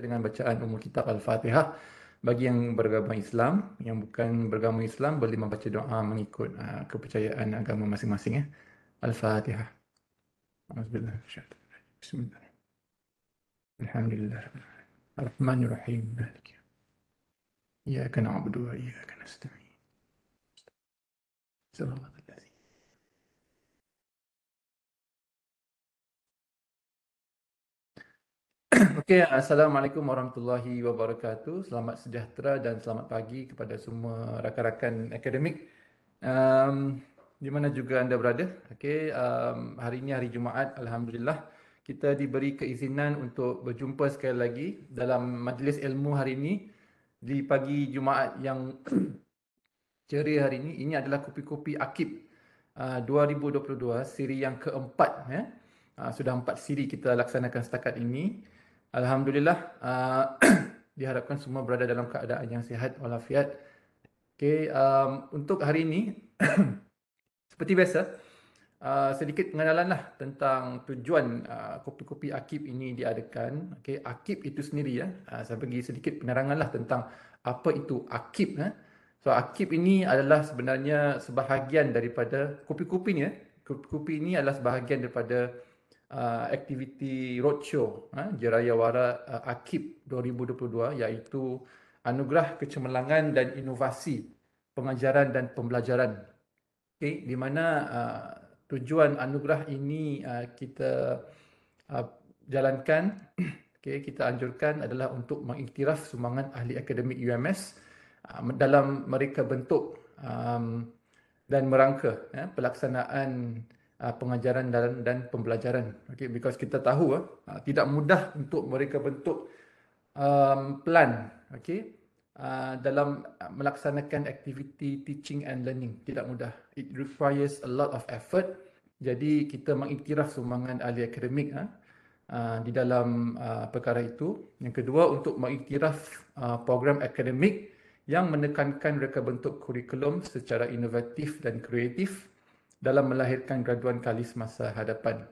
dengan bacaan umur kitab Al-Fatihah. Bagi yang beragama Islam, yang bukan beragama Islam boleh membaca doa mengikut uh, kepercayaan agama masing-masing. Ya. Al-Fatihah. Bismillahirrahmanirrahim. Alhamdulillah. Ar-Rahmanirrahim. Iyaka na'budu wa Assalamualaikum. Okey, Assalamualaikum warahmatullahi wabarakatuh. Selamat sejahtera dan selamat pagi kepada semua rakan-rakan akademik. Um, di mana juga anda berada. Okey, um, hari ini hari Jumaat. Alhamdulillah. Kita diberi keizinan untuk berjumpa sekali lagi dalam majlis ilmu hari ini. Di pagi Jumaat yang ceria hari ini. Ini adalah kopi-kopi Akib uh, 2022. Siri yang keempat. Ya. Uh, sudah empat siri kita laksanakan setakat ini. Alhamdulillah uh, diharapkan semua berada dalam keadaan yang sihat walafiat. Okay, um, untuk hari ini seperti biasa uh, sedikit pengenalanlah tentang tujuan uh, kopi-kopi akib ini diadakan. Okay, akib itu sendiri ya. Uh, saya bagi sedikit penerangan lah tentang apa itu akib. Eh. So akib ini adalah sebenarnya sebahagian daripada kopi-kopi ni. Eh. Kopi-kopi ini adalah sebahagian daripada Uh, aktiviti roadshow ha, Jeraya Wara uh, Akib 2022 iaitu Anugerah Kecemerlangan dan Inovasi Pengajaran dan Pembelajaran. Okay, di mana uh, tujuan anugerah ini uh, kita uh, jalankan, okay, kita anjurkan adalah untuk mengiktiraf sumbangan ahli akademik UMS uh, dalam mereka bentuk um, dan merangka ya, pelaksanaan Uh, pengajaran dan dan pembelajaran. Okay, because kita tahu uh, uh, tidak mudah untuk mereka bentuk um, plan. Okay, uh, dalam uh, melaksanakan aktiviti teaching and learning tidak mudah. It requires a lot of effort. Jadi kita mengiktiraf sumbangan ahli akademik uh, di dalam uh, perkara itu. Yang kedua untuk mengiktiraf uh, program akademik yang menekankan reka bentuk kurikulum secara inovatif dan kreatif dalam melahirkan graduan kalis masa hadapan.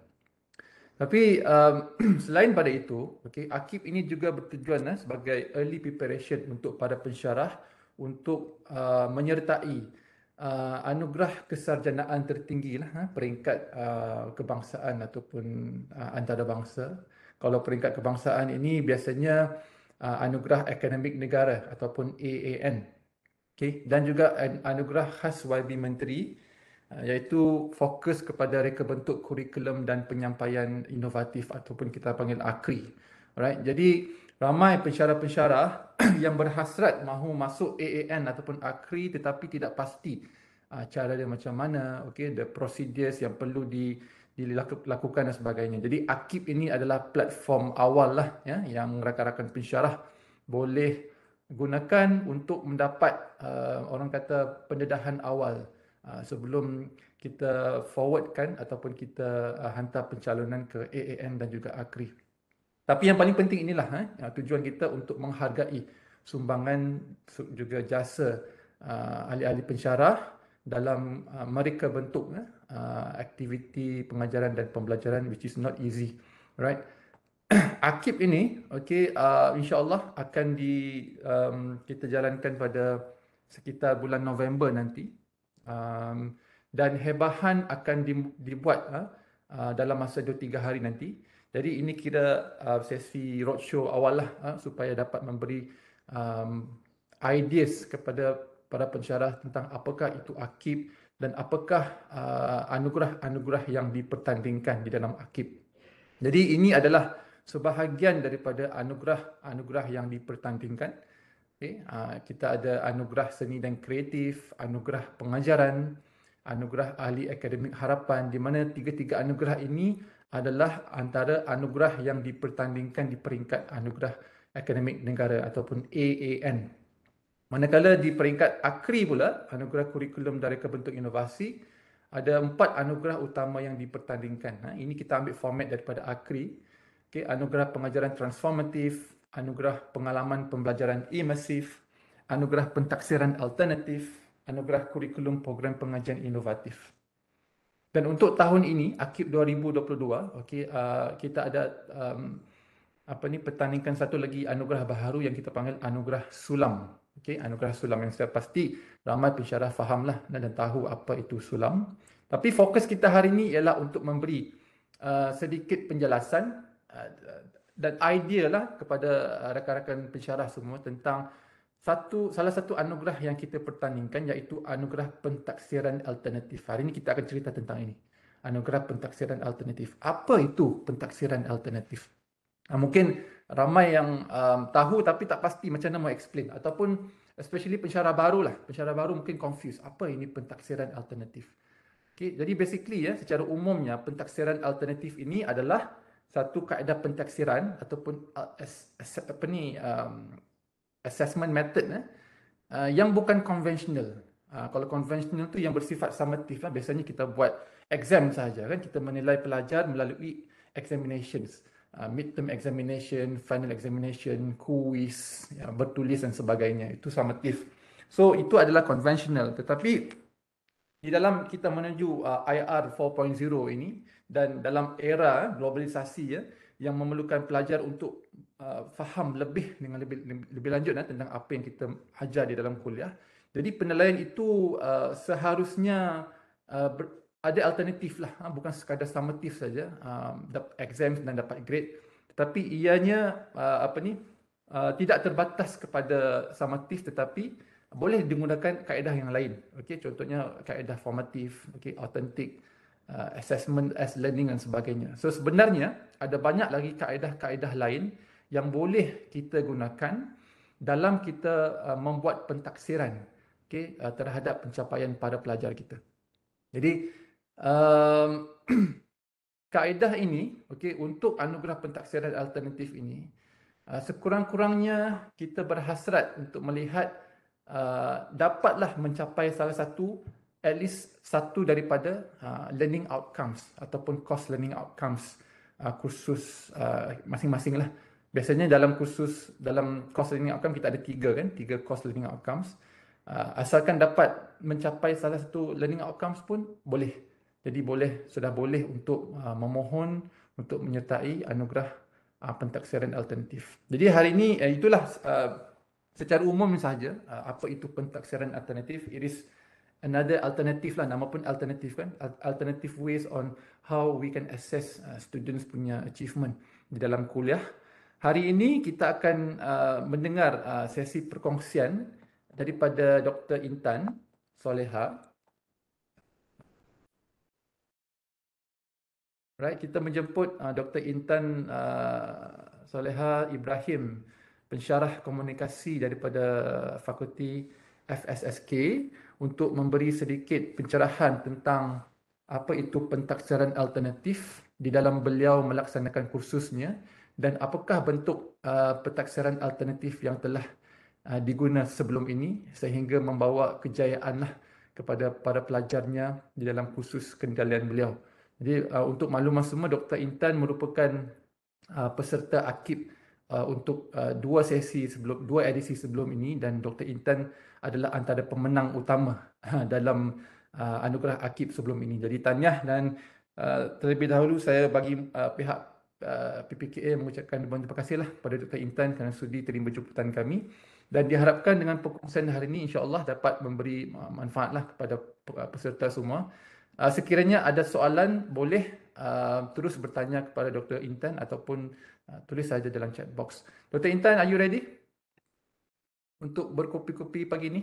Tapi um, selain pada itu, okay, AKIP ini juga bertujuan uh, sebagai early preparation untuk para pensyarah untuk uh, menyertai uh, anugerah kesarjanaan tertinggi lah, uh, peringkat uh, kebangsaan ataupun uh, antarabangsa. Kalau peringkat kebangsaan ini biasanya uh, anugerah akademik negara ataupun AAN. Okay. Dan juga anugerah khas YB Menteri Eh, iaitu fokus kepada reka bentuk kurikulum dan penyampaian inovatif ataupun kita panggil AKRI. Alright. Jadi ramai pensyarah-pensyarah yang berhasrat mahu masuk AAN ataupun AKRI tetapi tidak pasti ah, cara dia macam mana, okay, the procedures yang perlu di dilakukan dan sebagainya. Jadi AKIP ini adalah platform awal lah ya, yang rakan-rakan pensyarah boleh gunakan untuk mendapat uh, orang kata pendedahan awal Ah, sebelum kita forwardkan ataupun kita ah, hantar pencalonan ke AAN dan juga AKRI. Tapi yang paling penting inilah eh, ah, tujuan kita untuk menghargai sumbangan juga jasa ahli-ahli pensyarah dalam mereka bentuk eh, aktiviti pengajaran dan pembelajaran which is not easy. Right? Akib ini, okay, uh, insyaAllah akan di, um, kita jalankan pada sekitar bulan November nanti um, dan hebahan akan dibuat uh, dalam masa 2-3 hari nanti. Jadi ini kira uh, sesi roadshow awal lah uh, supaya dapat memberi um, ideas kepada para pensyarah tentang apakah itu akib dan apakah anugerah-anugerah yang dipertandingkan di dalam akib. Jadi ini adalah sebahagian daripada anugerah-anugerah yang dipertandingkan. Okay. Uh, ah, kita ada anugerah seni dan kreatif, anugerah pengajaran, anugerah ahli akademik harapan di mana tiga-tiga anugerah ini adalah antara anugerah yang dipertandingkan di peringkat anugerah akademik negara ataupun AAN. Manakala di peringkat AKRI pula, anugerah kurikulum dari kebentuk inovasi, ada empat anugerah utama yang dipertandingkan. Ha, ini kita ambil format daripada AKRI. Okay, anugerah pengajaran transformatif, anugerah pengalaman pembelajaran imersif, anugerah pentaksiran alternatif, anugerah kurikulum program pengajian inovatif. Dan untuk tahun ini, AKIP 2022, okay, uh, kita ada um, apa ni pertandingkan satu lagi anugerah baharu yang kita panggil anugerah sulam. Okay, anugerah sulam yang saya pasti ramai pensyarah fahamlah dan tahu apa itu sulam. Tapi fokus kita hari ini ialah untuk memberi uh, sedikit penjelasan uh, dan idea lah kepada uh, rakan-rakan pensyarah semua tentang satu salah satu anugerah yang kita pertandingkan iaitu anugerah pentaksiran alternatif. Hari ini kita akan cerita tentang ini. Anugerah pentaksiran alternatif. Apa itu pentaksiran alternatif? mungkin ramai yang um, tahu tapi tak pasti macam mana mau explain ataupun especially pensyarah baru lah. Pensyarah baru mungkin confuse Apa ini pentaksiran alternatif? Okay, jadi basically ya secara umumnya pentaksiran alternatif ini adalah satu kaedah pentaksiran ataupun uh, as, apa ni um, assessment method eh, uh, yang bukan konvensional. Uh, kalau konvensional tu yang bersifat summative lah. biasanya kita buat exam sahaja kan kita menilai pelajar melalui examinations uh, midterm examination final examination quiz ya, bertulis dan sebagainya itu summative so itu adalah konvensional, tetapi di dalam kita menuju uh, IR 4.0 ini dan dalam era eh, globalisasi ya yang memerlukan pelajar untuk uh, faham lebih dengan lebih lebih lanjut ya, tentang apa yang kita hajar di dalam kuliah. Jadi penilaian itu uh, seharusnya uh, ber, ada alternatif lah, ha, bukan sekadar summative saja, um, exam dan dapat grade. Tetapi ianya uh, apa ni uh, tidak terbatas kepada summative tetapi boleh digunakan kaedah yang lain. Okey, contohnya kaedah formatif, okey, authentic uh, assessment as learning dan sebagainya. So sebenarnya ada banyak lagi kaedah-kaedah lain yang boleh kita gunakan dalam kita uh, membuat pentaksiran okey, uh, terhadap pencapaian para pelajar kita. Jadi um, kaedah ini okey, untuk anugerah pentaksiran alternatif ini uh, sekurang-kurangnya kita berhasrat untuk melihat uh, dapatlah mencapai salah satu at least satu daripada uh, learning outcomes ataupun course learning outcomes uh, kursus uh, masing-masing lah. Biasanya dalam kursus, dalam course learning outcomes kita ada tiga kan, tiga course learning outcomes. Uh, asalkan dapat mencapai salah satu learning outcomes pun boleh. Jadi boleh, sudah boleh untuk uh, memohon untuk menyertai anugerah uh, pentaksiran alternatif. Jadi hari ini uh, itulah uh, secara umum sahaja uh, apa itu pentaksiran alternatif it is another alternative lah nama pun alternative kan alternative ways on how we can assess uh, students punya achievement di dalam kuliah hari ini kita akan uh, mendengar uh, sesi perkongsian daripada Dr Intan Soleha right kita menjemput uh, Dr Intan uh, Soleha Ibrahim pensyarah komunikasi daripada fakulti FSSK untuk memberi sedikit pencerahan tentang apa itu pentaksiran alternatif di dalam beliau melaksanakan kursusnya dan apakah bentuk uh, pentaksiran alternatif yang telah uh, diguna sebelum ini sehingga membawa kejayaanlah kepada para pelajarnya di dalam kursus kendalian beliau. Jadi uh, untuk maklumat semua Dr. Intan merupakan uh, peserta akib. Uh, untuk uh, dua sesi sebelum dua edisi sebelum ini dan Dr Intan adalah antara pemenang utama uh, dalam anugerah Akib sebelum ini. Jadi tanya dan terlebih dahulu saya bagi pihak uh, PPKA mengucapkan terima kasihlah kepada Dr Intan kerana sudi terima jemputan kami dan diharapkan dengan perkongsian hari ini insya-Allah dapat memberi manfaatlah kepada peserta semua. sekiranya ada soalan boleh Uh, terus bertanya kepada Dr. Intan ataupun uh, tulis saja dalam chat box. Dr. Intan, are you ready? Untuk berkopi-kopi pagi ni?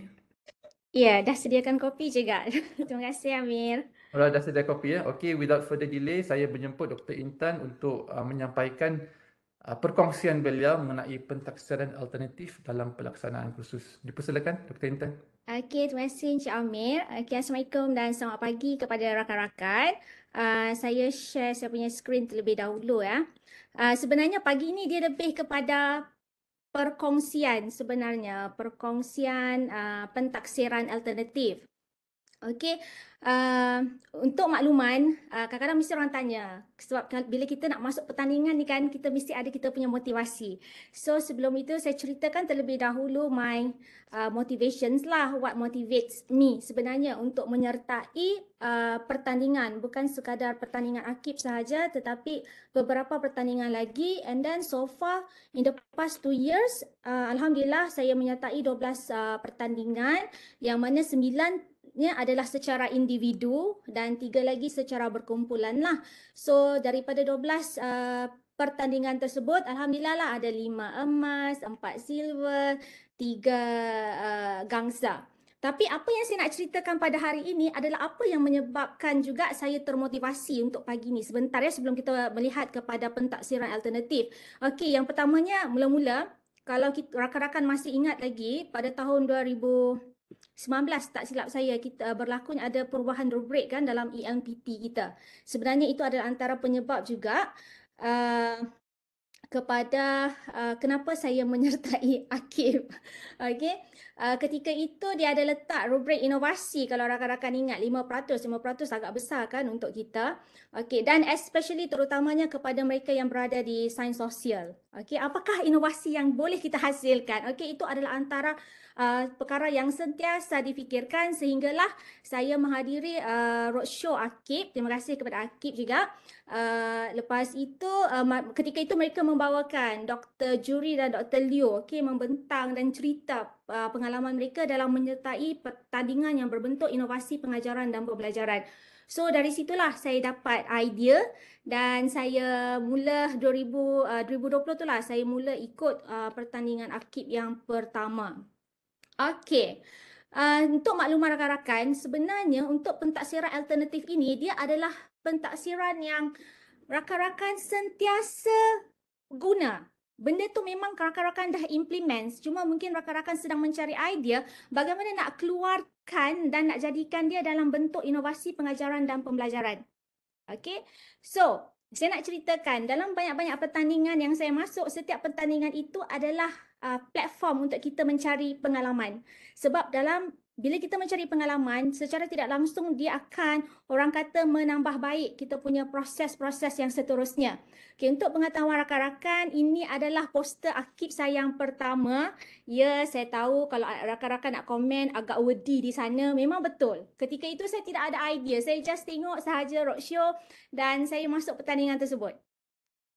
Ya, yeah, dah sediakan kopi juga. Terima kasih Amir. Alright, dah sediakan kopi ya. Okay, without further delay, saya menjemput Dr. Intan untuk uh, menyampaikan uh, perkongsian beliau mengenai pentaksiran alternatif dalam pelaksanaan khusus. Dipersilakan Dr. Intan. Okay, terima kasih Encik Amir. Okay, Assalamualaikum dan selamat pagi kepada rakan-rakan. Ah, saya share saya punya screen terlebih dahulu ya. Uh, sebenarnya pagi ini dia lebih kepada perkongsian sebenarnya perkongsian uh, pentaksiran alternatif. Okey, uh, untuk makluman, uh, kadang-kadang mesti orang tanya sebab bila kita nak masuk pertandingan ni kan kita mesti ada kita punya motivasi. So sebelum itu saya ceritakan terlebih dahulu my uh, motivations lah what motivates me sebenarnya untuk menyertai uh, pertandingan bukan sekadar pertandingan akib sahaja tetapi beberapa pertandingan lagi and then so far in the past two years uh, alhamdulillah saya menyertai 12 uh, pertandingan yang mana 9 Ya, adalah secara individu dan tiga lagi secara berkumpulan lah. So daripada 12 uh, eh, pertandingan tersebut, Alhamdulillah lah ada lima emas, empat silver, tiga uh, gangsa. Tapi apa yang saya nak ceritakan pada hari ini adalah apa yang menyebabkan juga saya termotivasi untuk pagi ini. Sebentar ya sebelum kita melihat kepada pentaksiran alternatif. Okey, yang pertamanya mula-mula kalau rakan-rakan masih ingat lagi pada tahun 2019 tak silap saya kita berlaku ada perubahan rubrik kan dalam ENPT kita. Sebenarnya itu adalah antara penyebab juga uh, kepada uh, kenapa saya menyertai akif Okey. Uh, eh, ketika itu dia ada letak rubrik inovasi kalau rakan-rakan ingat 5%, 5% agak besar kan untuk kita. Okey dan especially terutamanya kepada mereka yang berada di sains sosial. Okey, apakah inovasi yang boleh kita hasilkan? Okey, itu adalah antara uh, perkara yang sentiasa difikirkan sehinggalah saya menghadiri uh, roadshow Akib. Terima kasih kepada Akib juga. Uh, lepas itu uh, ketika itu mereka membawakan Dr. Juri dan Dr. Leo okay, membentang dan cerita uh, pengalaman mereka dalam menyertai pertandingan yang berbentuk inovasi pengajaran dan pembelajaran. So dari situlah saya dapat idea dan saya mula 2000, uh, 2020 tu lah saya mula ikut uh, pertandingan Akib yang pertama. Okey. Uh, ah, untuk makluman rakan-rakan, sebenarnya untuk pentaksiran alternatif ini, dia adalah pentaksiran yang rakan-rakan sentiasa guna. Benda tu memang rakan-rakan dah implement, cuma mungkin rakan-rakan sedang mencari idea bagaimana nak keluarkan dan nak jadikan dia dalam bentuk inovasi pengajaran dan pembelajaran. Okey. So, saya nak ceritakan dalam banyak-banyak pertandingan yang saya masuk, setiap pertandingan itu adalah uh, platform untuk kita mencari pengalaman. Sebab dalam bila kita mencari pengalaman secara tidak langsung dia akan orang kata menambah baik kita punya proses-proses yang seterusnya. Okay untuk pengetahuan rakan-rakan ini adalah poster akib saya yang pertama. Ya saya tahu kalau rakan-rakan nak komen agak wordy di sana memang betul. Ketika itu saya tidak ada idea. Saya just tengok sahaja roadshow dan saya masuk pertandingan tersebut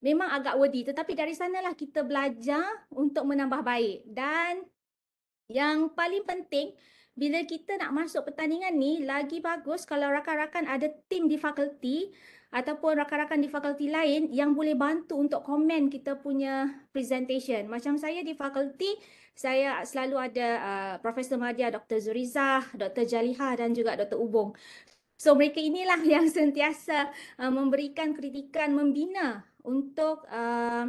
memang agak worthy tetapi dari sanalah kita belajar untuk menambah baik dan yang paling penting bila kita nak masuk pertandingan ni lagi bagus kalau rakan-rakan ada tim di fakulti ataupun rakan-rakan di fakulti lain yang boleh bantu untuk komen kita punya presentation. Macam saya di fakulti, saya selalu ada uh, Profesor Madia, Dr. Zurizah, Dr. Jaliha dan juga Dr. Ubong. So mereka inilah yang sentiasa uh, memberikan kritikan membina untuk uh,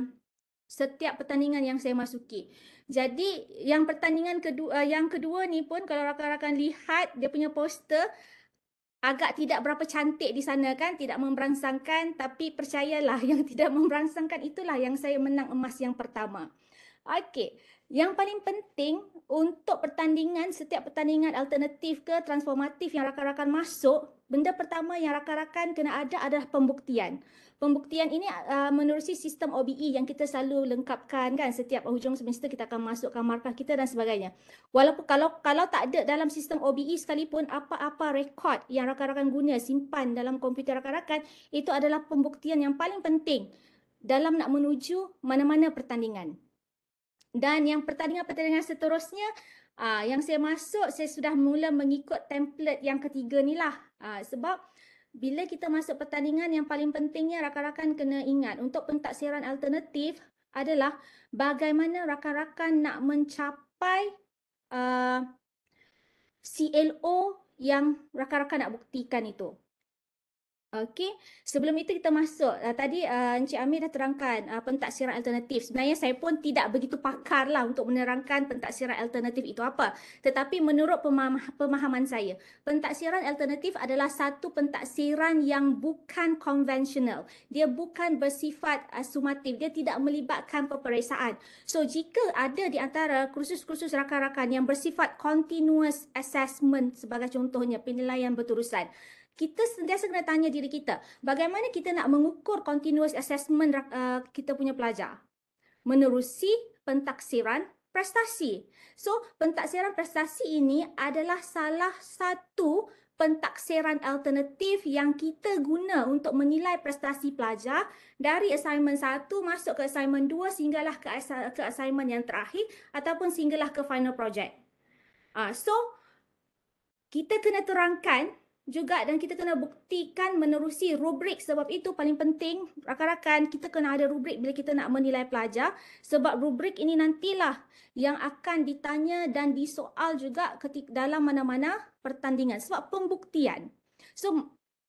setiap pertandingan yang saya masuki. Jadi yang pertandingan kedua uh, yang kedua ni pun kalau rakan-rakan lihat dia punya poster agak tidak berapa cantik di sana kan, tidak memberangsangkan tapi percayalah yang tidak memberangsangkan itulah yang saya menang emas yang pertama. Okey. Yang paling penting untuk pertandingan setiap pertandingan alternatif ke transformatif yang rakan-rakan masuk, benda pertama yang rakan-rakan kena ada adalah pembuktian pembuktian ini uh, menerusi sistem OBE yang kita selalu lengkapkan kan setiap hujung semester kita akan masukkan markah kita dan sebagainya. Walaupun kalau kalau tak ada dalam sistem OBE sekalipun apa-apa rekod yang rakan-rakan guna simpan dalam komputer rakan-rakan itu adalah pembuktian yang paling penting dalam nak menuju mana-mana pertandingan. Dan yang pertandingan-pertandingan seterusnya uh, yang saya masuk saya sudah mula mengikut template yang ketiga ni lah uh, sebab bila kita masuk pertandingan yang paling pentingnya rakan-rakan kena ingat untuk pentaksiran alternatif adalah bagaimana rakan-rakan nak mencapai uh, CLO yang rakan-rakan nak buktikan itu. Okey, sebelum itu kita masuk. Uh, tadi uh, Encik Amir dah terangkan uh, ah, pentaksiran alternatif. Sebenarnya saya pun tidak begitu pakarlah untuk menerangkan pentaksiran alternatif itu apa. Tetapi menurut pemahaman saya, pentaksiran alternatif adalah satu pentaksiran yang bukan konvensional. Dia bukan bersifat uh, sumatif. Dia tidak melibatkan peperiksaan. So, jika ada di antara kursus-kursus rakan-rakan yang bersifat continuous assessment sebagai contohnya penilaian berterusan, kita sentiasa kena tanya diri kita bagaimana kita nak mengukur continuous assessment uh, kita punya pelajar menerusi pentaksiran prestasi. So, pentaksiran prestasi ini adalah salah satu pentaksiran alternatif yang kita guna untuk menilai prestasi pelajar dari assignment 1 masuk ke assignment 2 sehinggalah ke, ke assignment yang terakhir ataupun sehinggalah ke final project. Uh, so, kita kena terangkan juga dan kita kena buktikan menerusi rubrik sebab itu paling penting rakan-rakan kita kena ada rubrik bila kita nak menilai pelajar sebab rubrik ini nantilah yang akan ditanya dan disoal juga ketika dalam mana-mana pertandingan sebab pembuktian so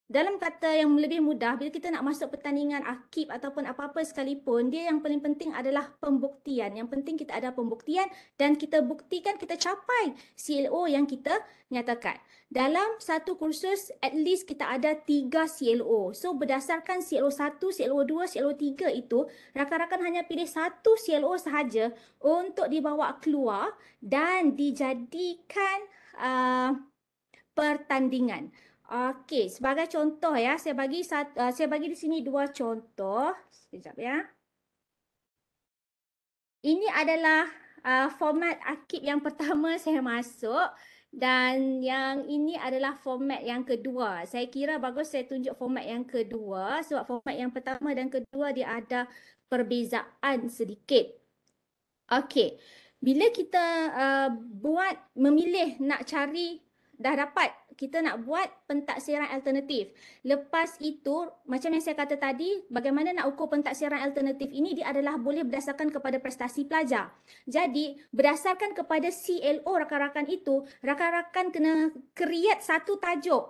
dalam kata yang lebih mudah, bila kita nak masuk pertandingan akib ataupun apa-apa sekalipun, dia yang paling penting adalah pembuktian. Yang penting kita ada pembuktian dan kita buktikan kita capai CLO yang kita nyatakan. Dalam satu kursus, at least kita ada tiga CLO. So berdasarkan CLO 1, CLO 2, CLO 3 itu, rakan-rakan hanya pilih satu CLO sahaja untuk dibawa keluar dan dijadikan uh, pertandingan. Okey, sebagai contoh ya, saya bagi satu, uh, eh, saya bagi di sini dua contoh. Sekejap ya. Ini adalah uh, format akib yang pertama saya masuk dan yang ini adalah format yang kedua. Saya kira bagus saya tunjuk format yang kedua sebab format yang pertama dan kedua dia ada perbezaan sedikit. Okey. Bila kita uh, buat memilih nak cari dah dapat kita nak buat pentaksiran alternatif. Lepas itu, macam yang saya kata tadi, bagaimana nak ukur pentaksiran alternatif ini, dia adalah boleh berdasarkan kepada prestasi pelajar. Jadi, berdasarkan kepada CLO rakan-rakan itu, rakan-rakan kena create satu tajuk.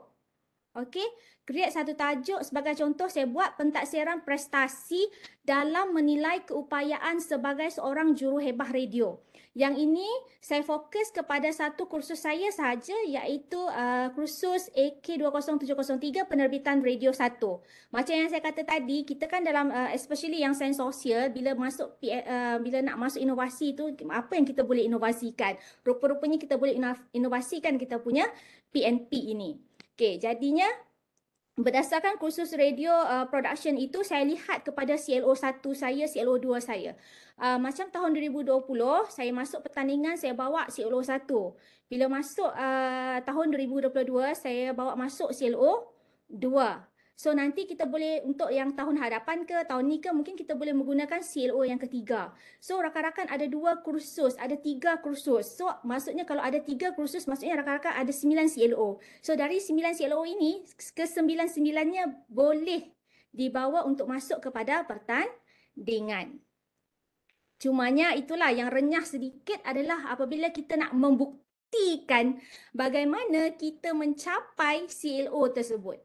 Okey, create satu tajuk sebagai contoh saya buat pentaksiran prestasi dalam menilai keupayaan sebagai seorang juru hebah radio. Yang ini saya fokus kepada satu kursus saya sahaja iaitu uh, kursus AK20703 penerbitan Radio 1. Macam yang saya kata tadi, kita kan dalam uh, especially yang sains sosial bila masuk uh, bila nak masuk inovasi itu apa yang kita boleh inovasikan? Rupa-rupanya kita boleh inovasikan kita punya PNP ini. Okey, jadinya berdasarkan kursus radio uh, production itu saya lihat kepada CLO 1 saya, CLO 2 saya. Uh, macam tahun 2020 saya masuk pertandingan saya bawa CLO 1. Bila masuk uh, tahun 2022 saya bawa masuk CLO So nanti kita boleh untuk yang tahun hadapan ke tahun ni ke mungkin kita boleh menggunakan CLO yang ketiga. So rakan-rakan ada dua kursus, ada tiga kursus. So maksudnya kalau ada tiga kursus maksudnya rakan-rakan ada sembilan CLO. So dari sembilan CLO ini ke sembilan-sembilannya boleh dibawa untuk masuk kepada pertandingan. Cumanya itulah yang renyah sedikit adalah apabila kita nak membuktikan bagaimana kita mencapai CLO tersebut.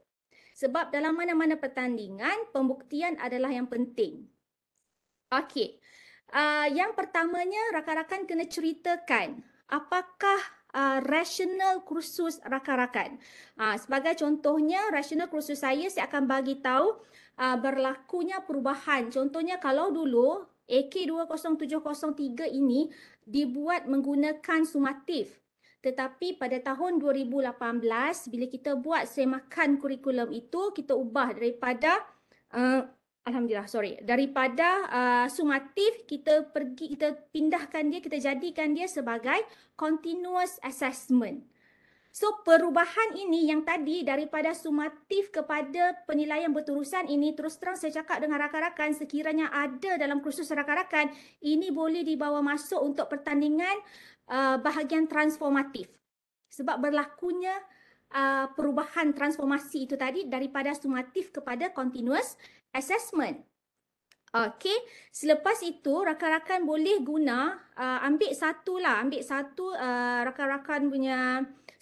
Sebab dalam mana-mana pertandingan, pembuktian adalah yang penting. Okey. Uh, yang pertamanya, rakan-rakan kena ceritakan apakah uh, ah, rasional kursus rakan-rakan. Uh, sebagai contohnya, rasional kursus saya, saya akan bagi tahu uh, berlakunya perubahan. Contohnya kalau dulu AK20703 ini dibuat menggunakan sumatif. Tetapi pada tahun 2018 bila kita buat semakan kurikulum itu kita ubah daripada uh, alhamdulillah sorry daripada uh, sumatif kita pergi kita pindahkan dia kita jadikan dia sebagai continuous assessment. So perubahan ini yang tadi daripada sumatif kepada penilaian berterusan ini terus terang saya cakap dengan rakan-rakan sekiranya ada dalam kursus rakan-rakan ini boleh dibawa masuk untuk pertandingan Eh, bahagian transformatif. Sebab berlakunya uh, perubahan transformasi itu tadi daripada sumatif kepada continuous assessment. Okey, selepas itu rakan-rakan boleh guna uh, ambil satu lah, ambil satu uh, rakan-rakan punya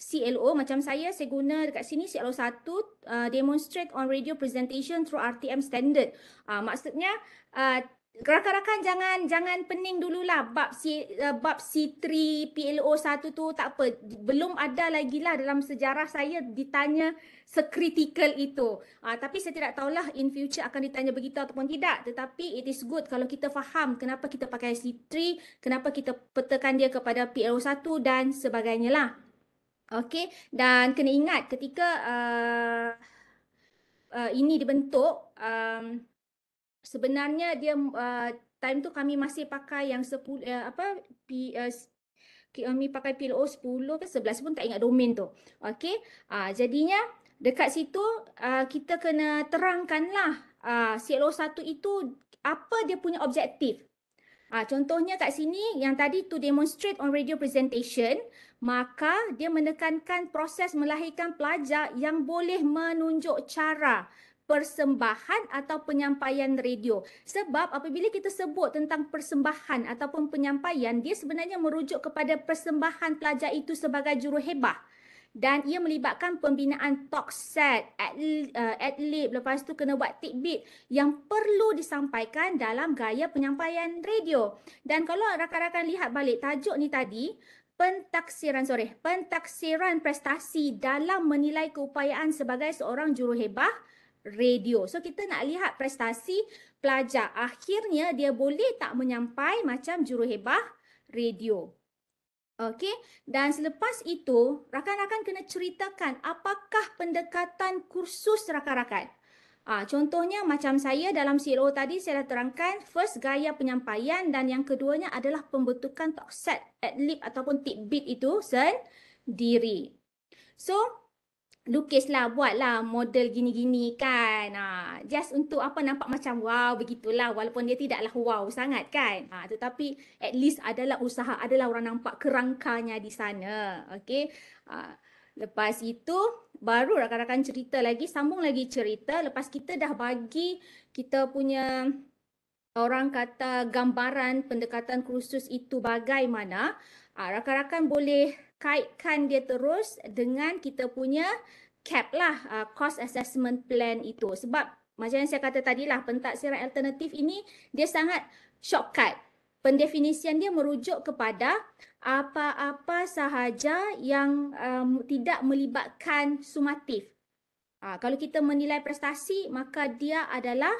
CLO macam saya, saya guna dekat sini CLO 1 uh, demonstrate on radio presentation through RTM standard. Uh, maksudnya uh, Rakan-rakan jangan jangan pening dululah bab C, uh, bab C3 PLO 1 tu tak apa. Belum ada lagi lah dalam sejarah saya ditanya sekritikal itu. Uh, tapi saya tidak tahulah in future akan ditanya begitu ataupun tidak. Tetapi it is good kalau kita faham kenapa kita pakai C3, kenapa kita petakan dia kepada PLO 1 dan sebagainya lah. Okay dan kena ingat ketika uh, uh, ini dibentuk um, sebenarnya dia uh, time tu kami masih pakai yang sepul uh, apa P, uh, kami pakai PLO 10 ke 11 pun tak ingat domain tu. Okey. Uh, ah, jadinya dekat situ uh, kita kena terangkanlah uh, ah, CLO 1 itu apa dia punya objektif. Uh, contohnya kat sini yang tadi to demonstrate on radio presentation maka dia menekankan proses melahirkan pelajar yang boleh menunjuk cara persembahan atau penyampaian radio. Sebab apabila kita sebut tentang persembahan ataupun penyampaian, dia sebenarnya merujuk kepada persembahan pelajar itu sebagai juruhebah dan ia melibatkan pembinaan talk set, ad-lib, eh, lepas tu kena buat tidbit yang perlu disampaikan dalam gaya penyampaian radio. Dan kalau rakan-rakan lihat balik tajuk ni tadi, pentaksiran sore, pentaksiran prestasi dalam menilai keupayaan sebagai seorang juruhebah, hebah radio. So kita nak lihat prestasi pelajar akhirnya dia boleh tak menyampai macam juruhebah radio. Okey, dan selepas itu rakan-rakan kena ceritakan apakah pendekatan kursus rakan-rakan. Ah, contohnya macam saya dalam CLO tadi saya dah terangkan first gaya penyampaian dan yang keduanya adalah pembentukan talk set, ad ataupun tip tidbit itu sendiri. So, lukislah buatlah model gini-gini kan ha, just untuk apa nampak macam wow begitulah walaupun dia tidaklah wow sangat kan ha, tetapi at least adalah usaha adalah orang nampak kerangkanya di sana okey ha, lepas itu baru rakan-rakan cerita lagi sambung lagi cerita lepas kita dah bagi kita punya orang kata gambaran pendekatan kursus itu bagaimana ha, rakan-rakan boleh kaitkan dia terus dengan kita punya cap lah uh, cost assessment plan itu sebab macam yang saya kata tadi lah pentaksiran alternatif ini dia sangat shortcut pendefinisian dia merujuk kepada apa-apa sahaja yang um, tidak melibatkan sumatif uh, kalau kita menilai prestasi maka dia adalah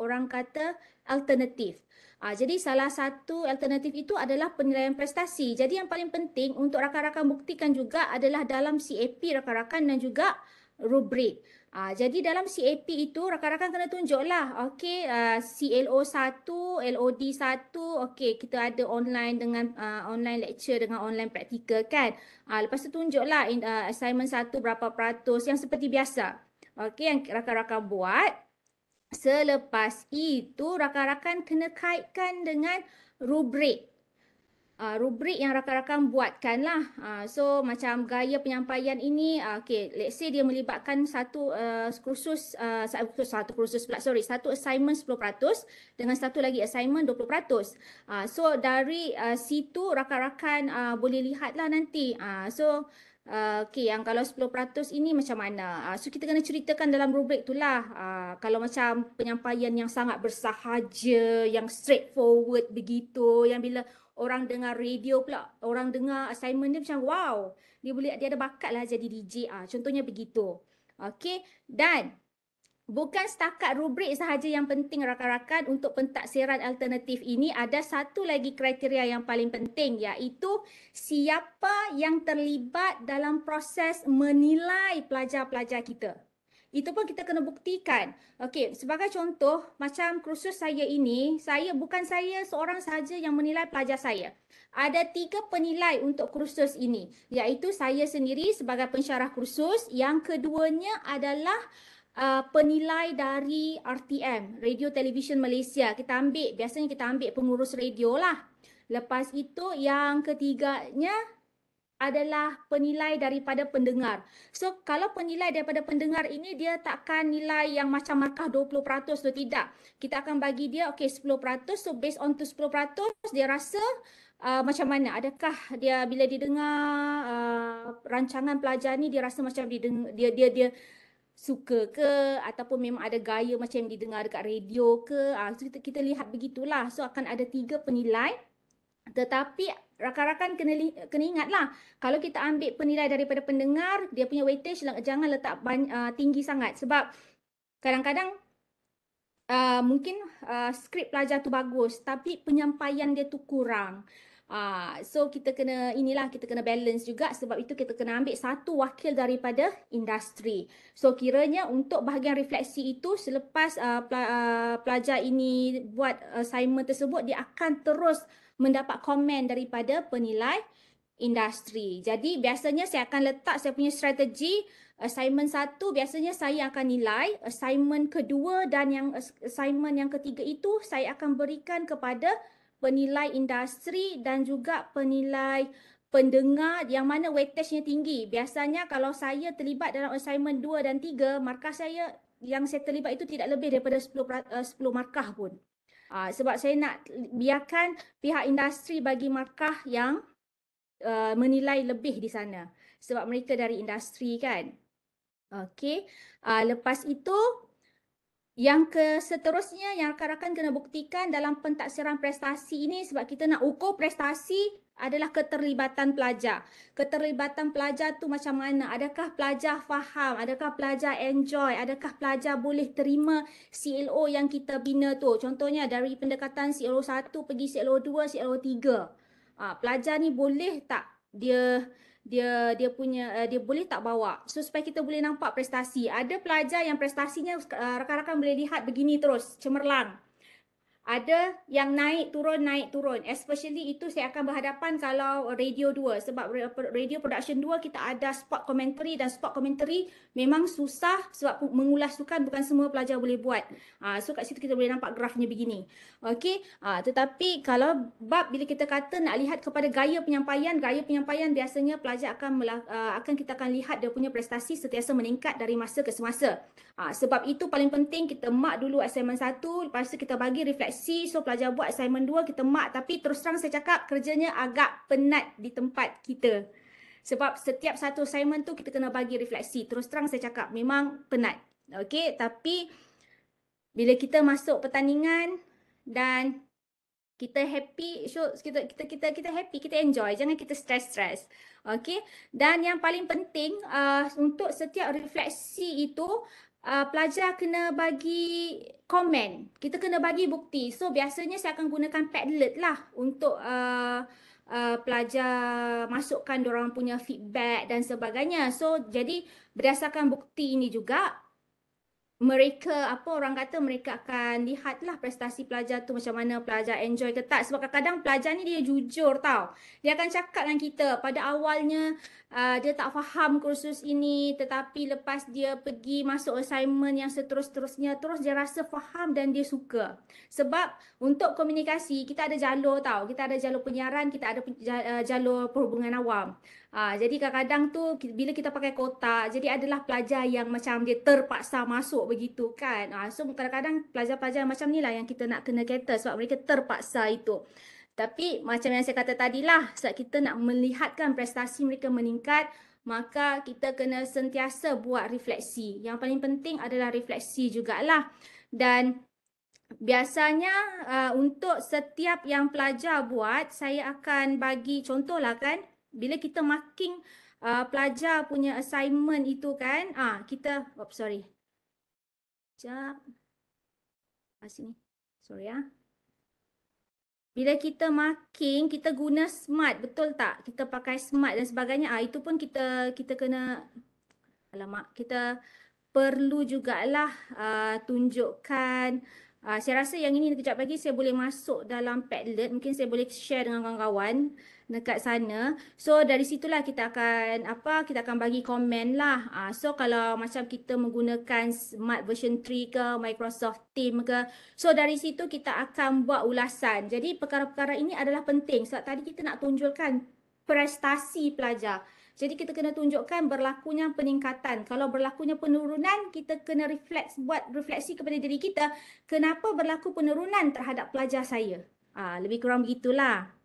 orang kata alternatif Uh, jadi salah satu alternatif itu adalah penilaian prestasi. Jadi yang paling penting untuk rakan-rakan buktikan juga adalah dalam CAP rakan-rakan dan juga rubrik. Uh, jadi dalam CAP itu rakan-rakan kena tunjuklah. Okey, uh, ha, CLO 1, LOD 1. Okey, kita ada online dengan uh, online lecture dengan online praktikal kan. Uh, lepas tu tunjuklah in, uh, assignment 1 berapa peratus yang seperti biasa. Okey, yang rakan-rakan buat. Selepas itu rakan-rakan kena kaitkan dengan rubrik. Uh, rubrik yang rakan-rakan buatkan lah. Uh, ah, so macam gaya penyampaian ini, uh, okay, let's say dia melibatkan satu uh, kursus, uh, satu kursus pula, sorry, satu assignment 10% dengan satu lagi assignment 20%. Uh, so dari uh, situ rakan-rakan uh, boleh lihatlah nanti. Uh, so Ah, okay, yang kalau 10% ini macam mana? Uh, so kita kena ceritakan dalam rubrik itulah. Uh, ah, kalau macam penyampaian yang sangat bersahaja, yang straightforward begitu, yang bila orang dengar radio pula, orang dengar assignment dia macam wow, dia boleh dia ada bakat lah jadi DJ. Uh, contohnya begitu. Okay, dan Bukan setakat rubrik sahaja yang penting rakan-rakan untuk pentaksiran alternatif ini ada satu lagi kriteria yang paling penting iaitu siapa yang terlibat dalam proses menilai pelajar-pelajar kita. Itu pun kita kena buktikan. Okey, sebagai contoh macam kursus saya ini, saya bukan saya seorang sahaja yang menilai pelajar saya. Ada tiga penilai untuk kursus ini iaitu saya sendiri sebagai pensyarah kursus, yang keduanya adalah uh, penilai dari RTM, Radio Television Malaysia. Kita ambil, biasanya kita ambil pengurus radio lah. Lepas itu yang ketiganya adalah penilai daripada pendengar. So kalau penilai daripada pendengar ini dia takkan nilai yang macam markah 20% tu tidak. Kita akan bagi dia okey 10%. So based on tu 10% dia rasa Uh, macam mana adakah dia bila didengar uh, rancangan pelajar ni dia rasa macam dia dia dia, dia suka ke ataupun memang ada gaya macam didengar dekat radio ke ah so kita, kita lihat begitulah so akan ada tiga penilai tetapi rakan-rakan kena li, kena ingatlah kalau kita ambil penilai daripada pendengar dia punya weightage lah, jangan letak bany, uh, ah, tinggi sangat sebab kadang-kadang uh, mungkin uh, skrip pelajar tu bagus tapi penyampaian dia tu kurang uh, so kita kena inilah kita kena balance juga sebab itu kita kena ambil satu wakil daripada industri. So kiranya untuk bahagian refleksi itu selepas uh, pelajar ini buat assignment tersebut dia akan terus mendapat komen daripada penilai industri. Jadi biasanya saya akan letak saya punya strategi assignment satu biasanya saya akan nilai, assignment kedua dan yang assignment yang ketiga itu saya akan berikan kepada penilai industri dan juga penilai pendengar yang mana weightage-nya tinggi. Biasanya kalau saya terlibat dalam assignment 2 dan 3, markah saya yang saya terlibat itu tidak lebih daripada 10, 10 eh, markah pun. Uh, sebab saya nak biarkan pihak industri bagi markah yang uh, menilai lebih di sana. Sebab mereka dari industri kan. Okey. Uh, lepas itu yang seterusnya yang rakan-rakan kena buktikan dalam pentaksiran prestasi ini sebab kita nak ukur prestasi adalah keterlibatan pelajar. Keterlibatan pelajar tu macam mana? Adakah pelajar faham? Adakah pelajar enjoy? Adakah pelajar boleh terima CLO yang kita bina tu? Contohnya dari pendekatan CLO 1 pergi CLO 2, CLO 3. Ha, ah, pelajar ni boleh tak dia dia dia punya uh, dia boleh tak bawa so supaya kita boleh nampak prestasi ada pelajar yang prestasinya uh, rakan-rakan boleh lihat begini terus cemerlang ada yang naik turun naik turun especially itu saya akan berhadapan kalau radio 2 sebab radio production 2 kita ada spot commentary dan spot commentary memang susah sebab mengulas tu kan bukan semua pelajar boleh buat uh, so kat situ kita boleh nampak grafnya begini okey uh, tetapi kalau bab bila kita kata nak lihat kepada gaya penyampaian gaya penyampaian biasanya pelajar akan mela- ah, akan kita akan lihat dia punya prestasi sentiasa meningkat dari masa ke semasa uh, sebab itu paling penting kita mark dulu assignment 1 lepas tu kita bagi refleksi resi so pelajar buat assignment 2 kita mark tapi terus terang saya cakap kerjanya agak penat di tempat kita sebab setiap satu assignment tu kita kena bagi refleksi terus terang saya cakap memang penat okay tapi bila kita masuk pertandingan dan kita happy so kita kita kita, kita happy kita enjoy jangan kita stress stress okey dan yang paling penting uh, untuk setiap refleksi itu uh, pelajar kena bagi komen. Kita kena bagi bukti. So biasanya saya akan gunakan Padlet lah untuk uh, uh, pelajar masukkan orang punya feedback dan sebagainya. So jadi berdasarkan bukti ini juga mereka apa orang kata mereka akan lihatlah prestasi pelajar tu macam mana pelajar enjoy ke tak sebab kadang-kadang pelajar ni dia jujur tau dia akan cakap dengan kita pada awalnya uh, dia tak faham kursus ini tetapi lepas dia pergi masuk assignment yang seterus-terusnya terus dia rasa faham dan dia suka sebab untuk komunikasi kita ada jalur tau kita ada jalur penyiaran kita ada uh, jalur perhubungan awam Ha, jadi kadang-kadang tu bila kita pakai kotak, jadi adalah pelajar yang macam dia terpaksa masuk begitu kan. Ha, so kadang-kadang pelajar-pelajar macam ni lah yang kita nak kena kata sebab mereka terpaksa itu. Tapi macam yang saya kata tadilah, sebab kita nak melihatkan prestasi mereka meningkat, maka kita kena sentiasa buat refleksi. Yang paling penting adalah refleksi jugalah. Dan biasanya uh, untuk setiap yang pelajar buat, saya akan bagi contohlah kan, bila kita marking uh, pelajar punya assignment itu kan ah uh, kita oh sorry jap ah, sini sorry ya bila kita marking kita guna smart betul tak kita pakai smart dan sebagainya ah itu pun kita kita kena alamak kita perlu jugalah uh, tunjukkan Uh, saya rasa yang ini kejap lagi saya boleh masuk dalam Padlet. Mungkin saya boleh share dengan kawan-kawan dekat sana. So dari situlah kita akan apa kita akan bagi komen lah. Uh, so kalau macam kita menggunakan Smart Version 3 ke Microsoft Team ke. So dari situ kita akan buat ulasan. Jadi perkara-perkara ini adalah penting. Sebab tadi kita nak tunjukkan prestasi pelajar. Jadi kita kena tunjukkan berlakunya peningkatan. Kalau berlakunya penurunan, kita kena refleks buat refleksi kepada diri kita. Kenapa berlaku penurunan terhadap pelajar saya? Ah, lebih kurang begitulah.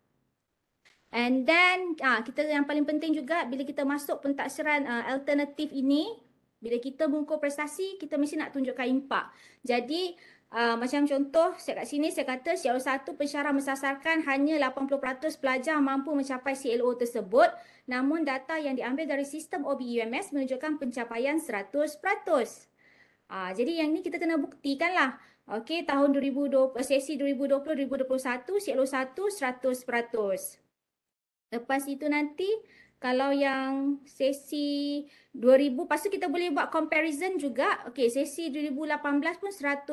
And then ah kita yang paling penting juga bila kita masuk pentaksiran uh, ah, alternatif ini, bila kita mengukur prestasi, kita mesti nak tunjukkan impak. Jadi uh, macam contoh saya kat sini saya kata CLO 1 pensyarah mensasarkan hanya 80% pelajar mampu mencapai CLO tersebut. Namun data yang diambil dari sistem OBUMS menunjukkan pencapaian 100%. Uh, ah, jadi yang ni kita kena buktikan lah. Okey, tahun 2020, sesi 2020-2021, CLO 1 100%. Lepas itu nanti kalau yang sesi 2000 lepas kita boleh buat comparison juga. Okey, sesi 2018 pun 100%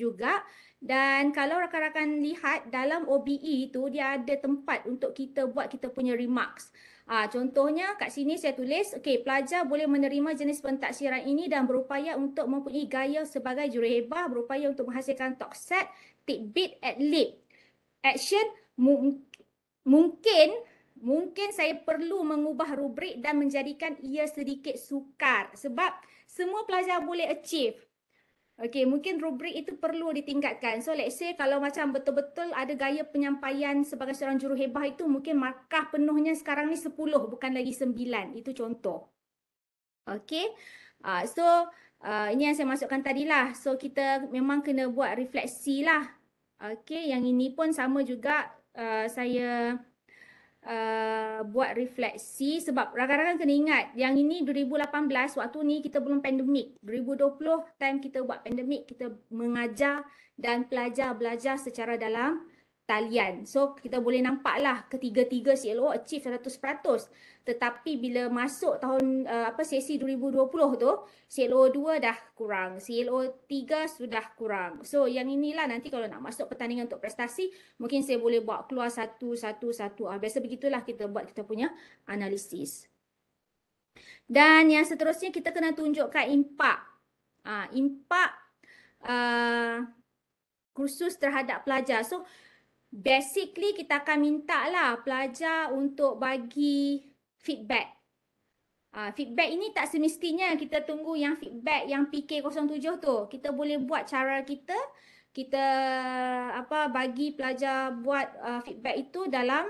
juga. Dan kalau rakan-rakan lihat dalam OBE itu dia ada tempat untuk kita buat kita punya remarks. Ha, contohnya kat sini saya tulis, okey, pelajar boleh menerima jenis pentaksiran ini dan berupaya untuk mempunyai gaya sebagai jurehebah berupaya untuk menghasilkan talk set, tidbit, ad lib. Action, mungkin mungkin saya perlu mengubah rubrik dan menjadikan ia sedikit sukar sebab semua pelajar boleh achieve. Okey, mungkin rubrik itu perlu ditingkatkan. So let's say kalau macam betul-betul ada gaya penyampaian sebagai seorang juru hebah itu mungkin markah penuhnya sekarang ni 10 bukan lagi 9. Itu contoh. Okey. Uh, so uh, ini yang saya masukkan tadilah. So kita memang kena buat refleksi lah. Okay, yang ini pun sama juga Eh, saya uh, buat refleksi sebab rakan-rakan kena ingat yang ini 2018 waktu ni kita belum pandemik. 2020 time kita buat pandemik kita mengajar dan pelajar belajar secara dalam talian. So kita boleh nampaklah ketiga-tiga CLO achieve 100%. Tetapi bila masuk tahun uh, apa sesi 2020 tu, CLO 2 dah kurang, CLO 3 sudah kurang. So yang inilah nanti kalau nak masuk pertandingan untuk prestasi, mungkin saya boleh buat keluar satu, satu, satu. Ah biasa begitulah kita buat kita punya analisis. Dan yang seterusnya kita kena tunjukkan impak. Uh, impak uh, eh, kursus terhadap pelajar. So basically kita akan minta lah pelajar untuk bagi feedback. Uh, feedback ini tak semestinya kita tunggu yang feedback yang PK07 tu. Kita boleh buat cara kita, kita apa bagi pelajar buat uh, feedback itu dalam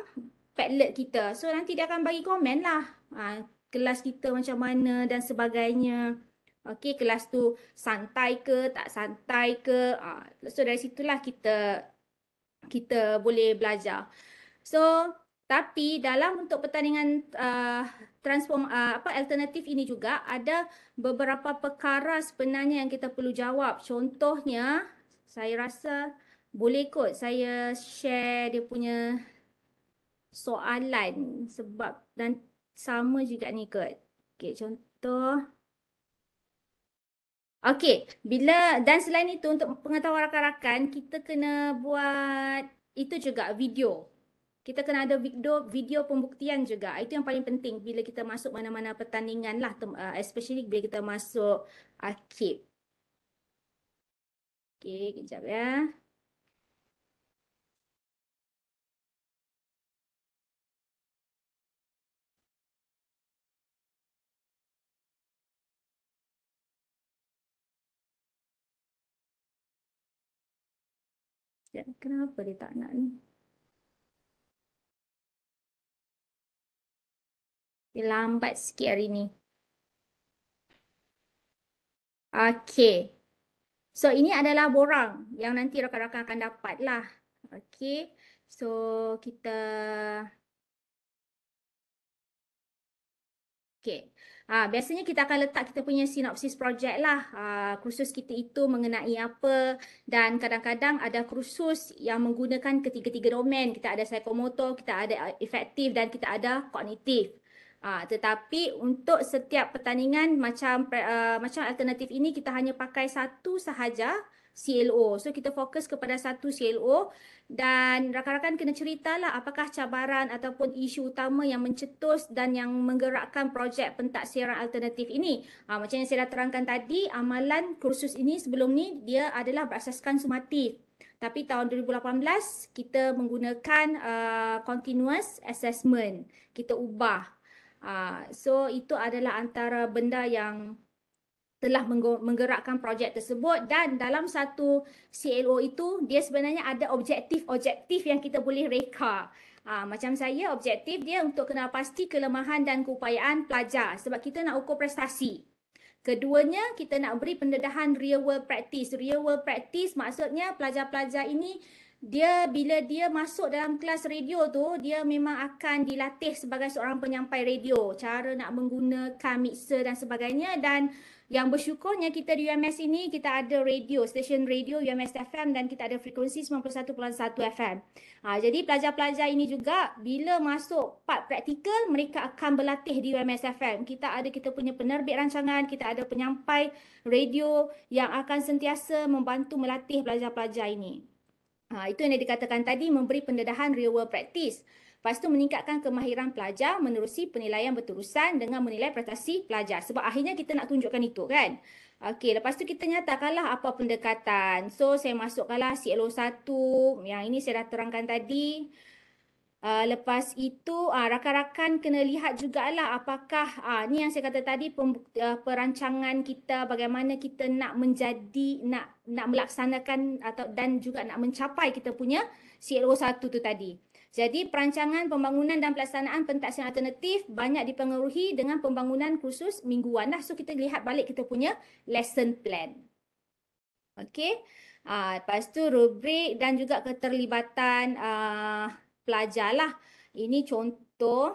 padlet kita. So nanti dia akan bagi komen lah uh, kelas kita macam mana dan sebagainya. Okey kelas tu santai ke tak santai ke. Uh, so dari situlah kita kita boleh belajar. So tapi dalam untuk pertandingan uh, transform uh, apa alternatif ini juga ada beberapa perkara sebenarnya yang kita perlu jawab. Contohnya saya rasa boleh kot saya share dia punya soalan sebab dan sama juga ni kot. Okay, contoh. Okey, bila dan selain itu untuk pengetahuan rakan-rakan, kita kena buat itu juga video. Kita kena ada video, video pembuktian juga. Itu yang paling penting bila kita masuk mana-mana pertandingan lah, uh, especially bila kita masuk akib. Okey, kejap ya. Sekejap, kenapa dia tak nak ni? Dia lambat sikit hari ni. Okay. So, ini adalah borang yang nanti rakan-rakan akan dapat lah. Okay. So, kita... Okay. Ha, biasanya kita akan letak kita punya sinopsis projek lah. Ha, kursus kita itu mengenai apa dan kadang-kadang ada kursus yang menggunakan ketiga-tiga domain. Kita ada psikomotor, kita ada efektif dan kita ada kognitif. Ha, tetapi untuk setiap pertandingan macam uh, macam alternatif ini kita hanya pakai satu sahaja CLO. So kita fokus kepada satu CLO dan rakan-rakan kena ceritalah apakah cabaran ataupun isu utama yang mencetus dan yang menggerakkan projek pentaksiran alternatif ini. Ha, macam yang saya dah terangkan tadi, amalan kursus ini sebelum ni dia adalah berasaskan sumati. Tapi tahun 2018 kita menggunakan uh, continuous assessment. Kita ubah. Uh, so itu adalah antara benda yang telah menggerakkan projek tersebut dan dalam satu CLO itu dia sebenarnya ada objektif-objektif yang kita boleh reka. Ha, macam saya objektif dia untuk kenal pasti kelemahan dan keupayaan pelajar sebab kita nak ukur prestasi. Keduanya kita nak beri pendedahan real world practice. Real world practice maksudnya pelajar-pelajar ini dia bila dia masuk dalam kelas radio tu dia memang akan dilatih sebagai seorang penyampai radio, cara nak menggunakan mixer dan sebagainya dan yang bersyukurnya kita di UMS ini kita ada radio, stesen radio UMS FM dan kita ada frekuensi 91.1 FM. Ha, jadi pelajar-pelajar ini juga bila masuk part praktikal mereka akan berlatih di UMS FM. Kita ada kita punya penerbit rancangan, kita ada penyampai radio yang akan sentiasa membantu melatih pelajar-pelajar ini. Ha, itu yang dikatakan tadi memberi pendedahan real world practice. Lepas tu meningkatkan kemahiran pelajar menerusi penilaian berterusan dengan menilai prestasi pelajar. Sebab akhirnya kita nak tunjukkan itu kan. Okey, lepas tu kita nyatakanlah apa pendekatan. So, saya masukkanlah CLO 1 yang ini saya dah terangkan tadi. Uh, lepas itu, uh, rakan-rakan kena lihat juga lah apakah, uh, ni yang saya kata tadi, pembukti, uh, perancangan kita bagaimana kita nak menjadi, nak nak melaksanakan atau dan juga nak mencapai kita punya CLO 1 tu tadi. Jadi perancangan pembangunan dan pelaksanaan pentaksian alternatif banyak dipengaruhi dengan pembangunan khusus mingguan Nah, So kita lihat balik kita punya lesson plan. Okay. Ha, ah, lepas tu rubrik dan juga keterlibatan uh, pelajar lah. Ini contoh.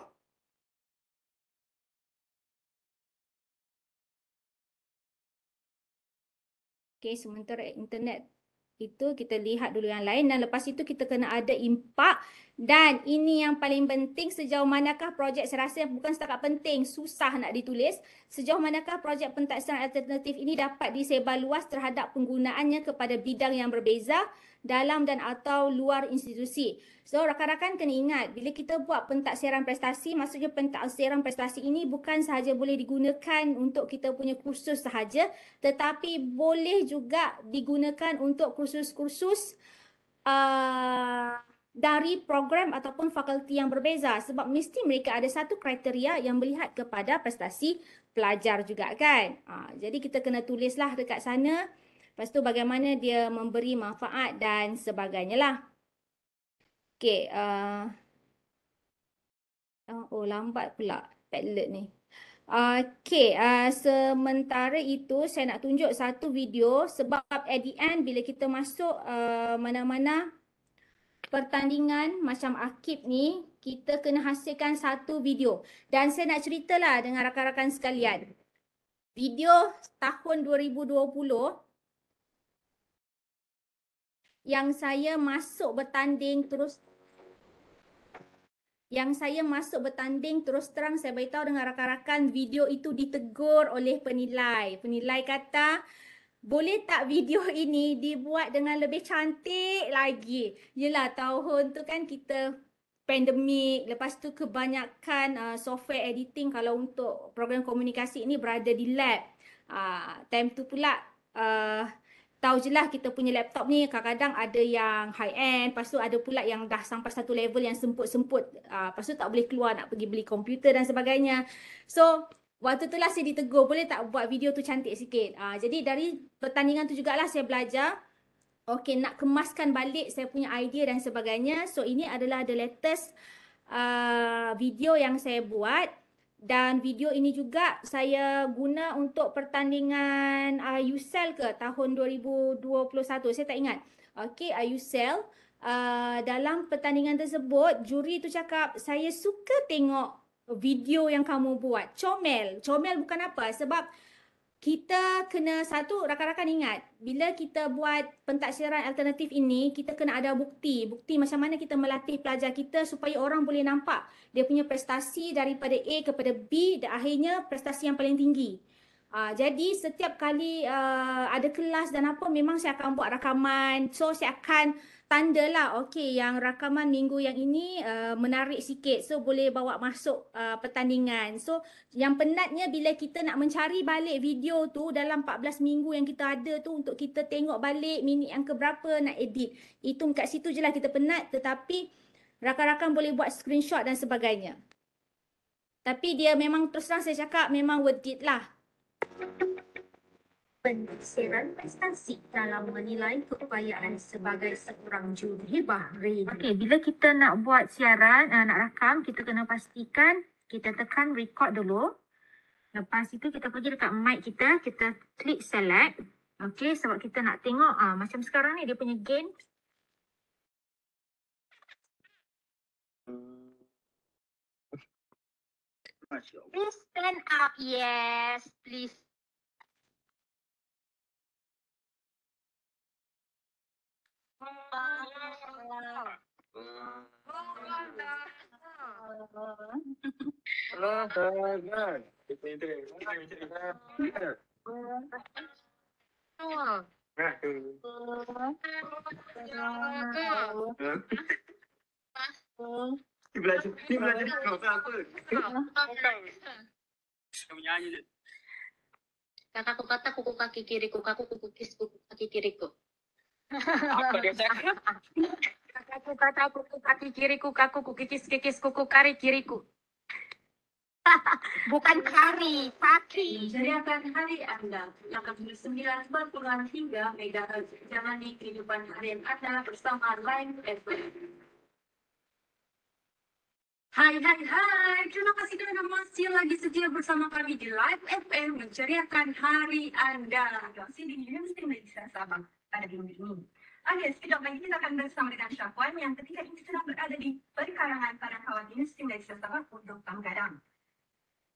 Okay, sementara internet itu kita lihat dulu yang lain dan lepas itu kita kena ada impak dan ini yang paling penting sejauh manakah projek saya rasa bukan setakat penting, susah nak ditulis. Sejauh manakah projek pentaksiran alternatif ini dapat disebar luas terhadap penggunaannya kepada bidang yang berbeza dalam dan atau luar institusi. So rakan-rakan kena ingat bila kita buat pentaksiran prestasi maksudnya pentaksiran prestasi ini bukan sahaja boleh digunakan untuk kita punya kursus sahaja tetapi boleh juga digunakan untuk kursus-kursus uh, dari program ataupun fakulti yang berbeza sebab mesti mereka ada satu kriteria yang melihat kepada prestasi pelajar juga kan. Uh, jadi kita kena tulislah dekat sana Lepas tu bagaimana dia memberi manfaat dan sebagainya lah. Okay. Uh, eh, oh, oh, lambat pula padlet ni. Okay, uh, eh, sementara itu saya nak tunjuk satu video sebab at the end bila kita masuk eh, mana-mana uh, pertandingan macam Akib ni, kita kena hasilkan satu video. Dan saya nak ceritalah dengan rakan-rakan sekalian. Video tahun 2020 yang saya masuk bertanding terus yang saya masuk bertanding terus terang saya beritahu dengan rakan-rakan video itu ditegur oleh penilai. Penilai kata boleh tak video ini dibuat dengan lebih cantik lagi? Yelah tahun tu kan kita pandemik lepas tu kebanyakan uh, software editing kalau untuk program komunikasi ini berada di lab. Uh, time tu pula uh, tahu je lah kita punya laptop ni kadang-kadang ada yang high end, lepas tu ada pula yang dah sampai satu level yang semput-semput, uh, lepas tu tak boleh keluar nak pergi beli komputer dan sebagainya. So, waktu tu lah saya ditegur, boleh tak buat video tu cantik sikit. Ah, jadi dari pertandingan tu jugalah saya belajar, okay nak kemaskan balik saya punya idea dan sebagainya. So, ini adalah the latest uh, video yang saya buat. Dan video ini juga saya guna untuk pertandingan uh, USEL ke tahun 2021. Saya tak ingat. Okay, USEL. Uh, uh, dalam pertandingan tersebut, juri itu cakap, saya suka tengok video yang kamu buat. Comel. Comel bukan apa. Sebab kita kena satu rakan-rakan ingat bila kita buat pentaksiran alternatif ini kita kena ada bukti bukti macam mana kita melatih pelajar kita supaya orang boleh nampak dia punya prestasi daripada A kepada B dan akhirnya prestasi yang paling tinggi uh, jadi setiap kali uh, ada kelas dan apa memang saya akan buat rakaman so saya akan tanda lah okay yang rakaman minggu yang ini uh, menarik sikit so boleh bawa masuk uh, pertandingan so yang penatnya bila kita nak mencari balik video tu dalam 14 minggu yang kita ada tu untuk kita tengok balik minit yang keberapa nak edit itu kat situ je lah kita penat tetapi rakan-rakan boleh buat screenshot dan sebagainya tapi dia memang terus terang saya cakap memang worth it lah Penyiaran prestasi dalam menilai keupayaan sebagai seorang juru hebah radio. Okey, bila kita nak buat siaran, eh, nak rakam, kita kena pastikan kita tekan record dulu. Lepas itu kita pergi dekat mic kita, kita klik select. Okey, sebab kita nak tengok uh, macam sekarang ni dia punya gain. Please stand up. Yes, please. Ini belajar, ini belajar apa? Kakakku kata kuku kaki kiriku, kaku kuku kis kuku kaki kiriku apa dia Kaku kata kuku kaki kiriku kaku kuku kikis kikis kuku kari kiriku. Bukan kari, kaki. Jadi akan hari Anda yang ke-9 berkurang hingga megahertz. Jangan di kehidupan harian Anda bersama Line FM. Hai hai hai, terima kasih karena masih lagi setia bersama kami di Live FM menceriakan hari Anda. Masih di Universitas Sabang. pada bumi ini. Akhir sekejap lagi kita akan bersama dengan Syafuan yang ketika ini sedang berada di perkarangan pada kawan jenis tim dari untuk Tam Gadang.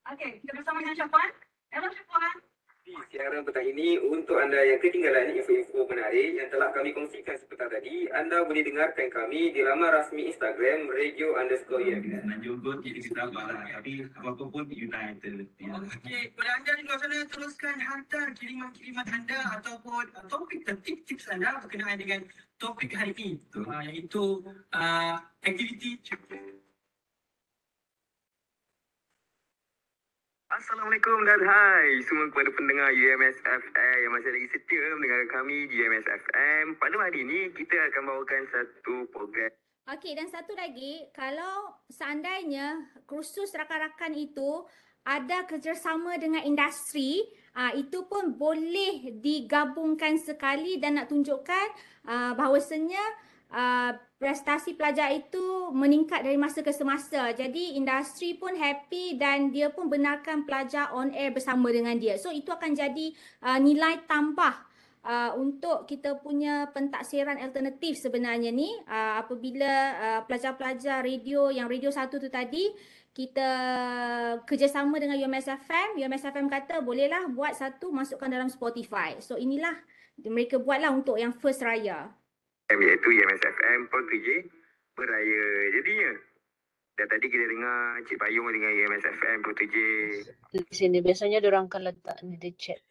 Okey, kita bersama dengan Syafuan. Hello Syafuan di siaran petang ini untuk anda yang ketinggalan info-info menarik yang telah kami kongsikan sebentar tadi, anda boleh dengarkan kami di laman rasmi Instagram Radio underscore ya. Dan juga kita kita balas kami apa pun United. Ya. Okey, anda di luar sana teruskan hantar kiriman-kiriman anda ataupun topik dan tips tips anda berkenaan dengan topik hari ini, ah, iaitu aktiviti uh, activity Assalamualaikum dan hai semua kepada pendengar UMSFM yang masih lagi setia mendengar kami di UMSFM. Pada hari ini kita akan bawakan satu program. Okey dan satu lagi kalau seandainya kursus rakan-rakan itu ada kerjasama dengan industri Uh, itu pun boleh digabungkan sekali dan nak tunjukkan uh, bahawasanya uh, prestasi pelajar itu meningkat dari masa ke semasa. Jadi industri pun happy dan dia pun benarkan pelajar on air bersama dengan dia. So itu akan jadi uh, nilai tambah uh, untuk kita punya pentaksiran alternatif sebenarnya ni uh, apabila uh, pelajar-pelajar radio yang radio satu tu tadi kita kerjasama dengan FM, UMSFM, FM kata bolehlah buat satu masukkan dalam Spotify. So inilah mereka buatlah untuk yang first raya. FM iaitu YMS e FM Pon 7 Beraya jadinya dan tadi kita dengar Cik Payung dengan YMS e FM Pon 7 di sini biasanya dia orang akan letak ni di chat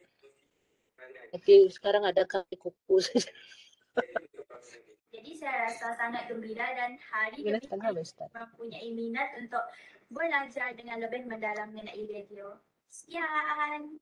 tapi sekarang ada kaki kuku jadi saya rasa sangat gembira dan hari ini mempunyai minat untuk belajar dengan lebih mendalam mengenai radio Sian.